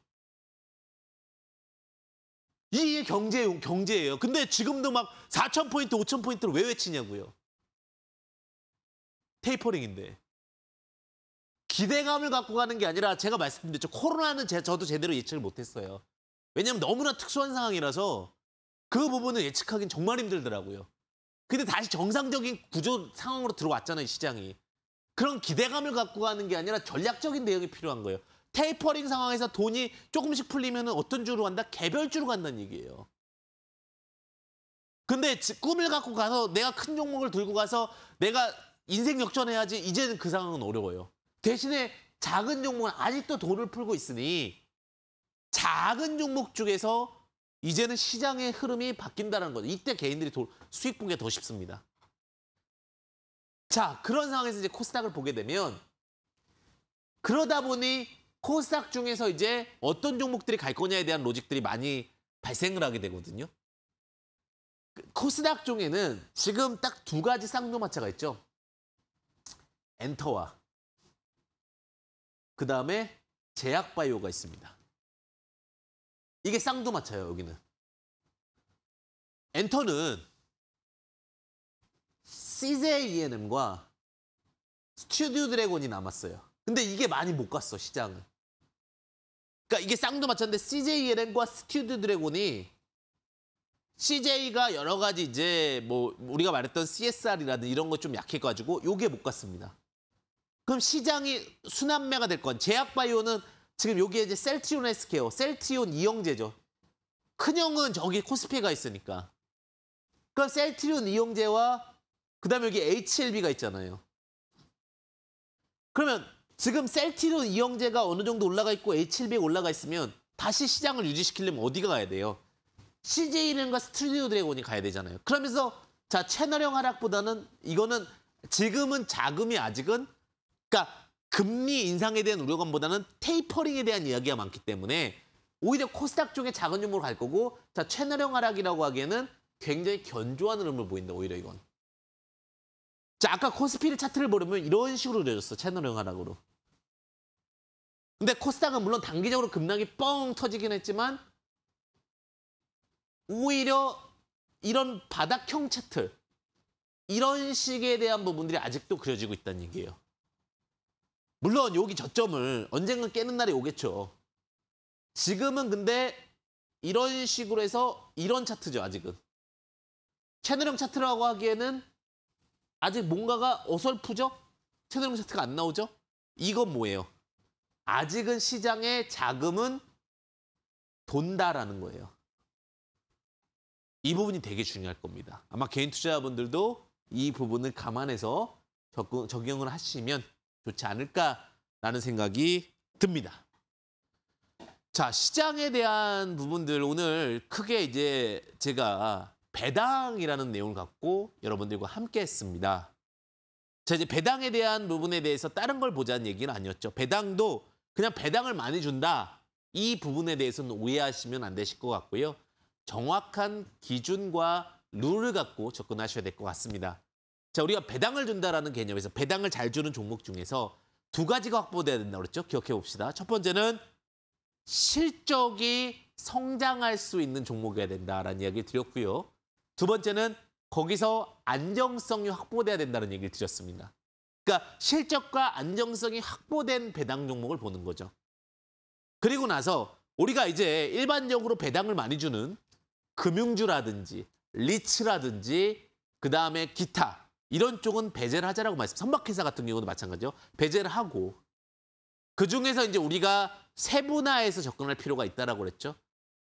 이게 경제, 경제예요. 근데 지금도 막 4,000포인트, 5,000포인트를 왜 외치냐고요. 테이퍼링인데. 기대감을 갖고 가는 게 아니라 제가 말씀드렸죠. 코로나는 제, 저도 제대로 예측을 못했어요. 왜냐면 하 너무나 특수한 상황이라서 그 부분을 예측하기는 정말 힘들더라고요. 근데 다시 정상적인 구조 상황으로 들어왔잖아요, 시장이. 그런 기대감을 갖고 가는 게 아니라 전략적인 대응이 필요한 거예요. 테이퍼링 상황에서 돈이 조금씩 풀리면 어떤 주로 간다? 개별주로 간다는 얘기예요. 근데 꿈을 갖고 가서 내가 큰 종목을 들고 가서 내가 인생 역전해야지 이제는 그 상황은 어려워요. 대신에 작은 종목은 아직도 돈을 풀고 있으니 작은 종목 중에서 이제는 시장의 흐름이 바뀐다는 거죠. 이때 개인들이 도, 수익 보기가 더 쉽습니다. 자, 그런 상황에서 이제 코스닥을 보게 되면 그러다 보니 코스닥 중에서 이제 어떤 종목들이 갈 거냐에 대한 로직들이 많이 발생을 하게 되거든요. 그 코스닥 중에는 지금 딱 두 가지 쌍두마차가 있죠. 엔터와 그 다음에 제약바이오가 있습니다. 이게 쌍두마차예요, 여기는. 엔터는 CJENM과 스튜디오 드래곤이 남았어요. 근데 이게 많이 못 갔어, 시장은. 그러니까 이게 쌍두마차인데 CJENM과 스튜디오 드래곤이 CJ가 여러 가지 이제 뭐 우리가 말했던 CSR이라든 지 이런 거좀 약해가지고 요게 못 갔습니다. 그럼 시장이 순환매가 될 건 제약바이오는 지금 여기에 이제 셀티온 헬스케어, 셀티온 이영제죠. 큰형은 저기 코스피가 있으니까. 그럼 셀티온 이영제와 그다음에 여기 HLB가 있잖아요. 그러면 지금 셀티온 이영제가 어느 정도 올라가 있고 HLB가 올라가 있으면 다시 시장을 유지시키려면 어디가 가야 돼요? c j 은과 스튜디오 드래곤이 가야 되잖아요. 그러면서 자 채널형 하락보다는 이거는 지금은 자금이 아직은 그러니까 금리 인상에 대한 우려감보다는 테이퍼링에 대한 이야기가 많기 때문에 오히려 코스닥 쪽에 작은 종목을갈 거고 자 채널형 하락이라고 하기에는 굉장히 견조한 흐름을 보인다 오히려 이건 자 아까 코스피를 차트를 보려면 이런 식으로 그려졌어 채널형 하락으로 근데 코스닥은 물론 단기적으로 급락이 뻥 터지긴 했지만 오히려 이런 바닥형 차트 이런 식에 대한 부분들이 아직도 그려지고 있다는 얘기예요 물론 여기 저점을 언젠가 깨는 날이 오겠죠. 지금은 근데 이런 식으로 해서 이런 차트죠, 아직은. 채널형 차트라고 하기에는 아직 뭔가가 어설프죠? 채널형 차트가 안 나오죠? 이건 뭐예요? 아직은 시장의 자금은 돈다라는 거예요. 이 부분이 되게 중요할 겁니다. 아마 개인 투자자분들도 이 부분을 감안해서 적용, 적용을 하시면 좋지 않을까라는 생각이 듭니다. 자, 시장에 대한 부분들 오늘 크게 이제 제가 배당이라는 내용을 갖고 여러분들과 함께 했습니다. 자, 이제 배당에 대한 부분에 대해서 다른 걸 보자는 얘기는 아니었죠. 배당도 그냥 배당을 많이 준다. 이 부분에 대해서는 오해하시면 안 되실 것 같고요. 정확한 기준과 룰을 갖고 접근하셔야 될 것 같습니다. 자, 우리가 배당을 준다라는 개념에서 배당을 잘 주는 종목 중에서 두 가지가 확보돼야 된다고 그랬죠? 기억해 봅시다. 첫 번째는 실적이 성장할 수 있는 종목이어야 된다라는 이야기를 드렸고요. 두 번째는 거기서 안정성이 확보돼야 된다는 얘기를 드렸습니다. 그러니까 실적과 안정성이 확보된 배당 종목을 보는 거죠. 그리고 나서 우리가 이제 일반적으로 배당을 많이 주는 금융주라든지 리츠라든지 그다음에 기타 이런 쪽은 배제를 하자라고 말씀. 선박회사 같은 경우도 마찬가지죠. 배제를 하고 그중에서 이제 우리가 세분화해서 접근할 필요가 있다라고 그랬죠.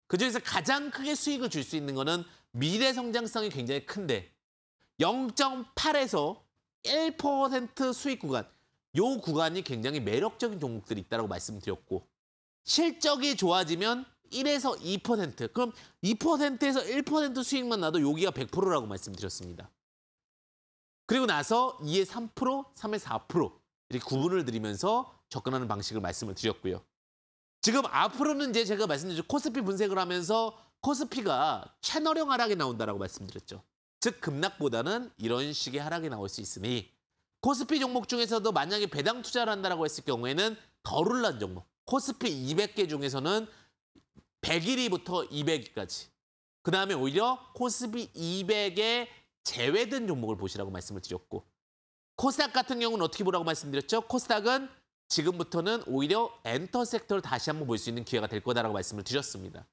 그중에서 가장 크게 수익을 줄 수 있는 거는 미래 성장성이 굉장히 큰데 0.8에서 1% 수익 구간 요 구간이 굉장히 매력적인 종목들이 있다고 말씀드렸고 실적이 좋아지면 1에서 2% 그럼 2%에서 1% 수익만 나도 여기가 100%라고 말씀드렸습니다. 그리고 나서 2의 3%, 3의 4% 이렇게 구분을 드리면서 접근하는 방식을 말씀을 드렸고요. 지금 앞으로는 이제 제가 말씀드린 코스피 분석을 하면서 코스피가 채널형 하락이 나온다라고 말씀드렸죠. 즉 급락보다는 이런 식의 하락이 나올 수 있으니 코스피 종목 중에서도 만약에 배당 투자를 한다라고 했을 경우에는 덜 올란 종목 코스피 200개 중에서는 1 0 0일이부터 200위까지 그 다음에 오히려 코스피 200에 제외된 종목을 보시라고 말씀을 드렸고 코스닥 같은 경우는 어떻게 보라고 말씀드렸죠? 코스닥은 지금부터는 오히려 엔터 섹터를 다시 한번 볼 수 있는 기회가 될 거다라고 말씀을 드렸습니다.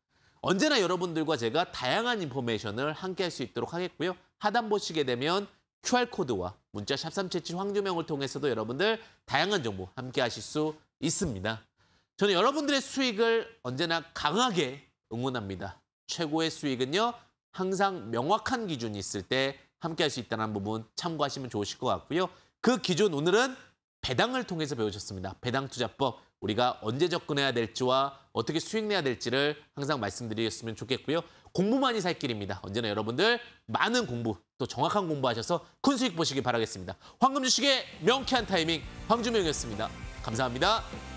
언제나 여러분들과 제가 다양한 인포메이션을 함께 할 수 있도록 하겠고요. 하단 보시게 되면 QR코드와 문자 샵 377 황주명을 통해서도 여러분들 다양한 정보 함께 하실 수 있습니다. 저는 여러분들의 수익을 언제나 강하게 응원합니다. 최고의 수익은요. 항상 명확한 기준이 있을 때 함께 할 수 있다는 부분 참고하시면 좋으실 것 같고요. 그 기준 오늘은 배당을 통해서 배우셨습니다. 배당 투자법 우리가 언제 접근해야 될지와 어떻게 수익 내야 될지를 항상 말씀드리셨으면 좋겠고요. 공부만이 살 길입니다. 언제나 여러분들 많은 공부 또 정확한 공부하셔서 큰 수익 보시기 바라겠습니다. 황금 주식의 명쾌한 타이밍 황주명이었습니다. 감사합니다.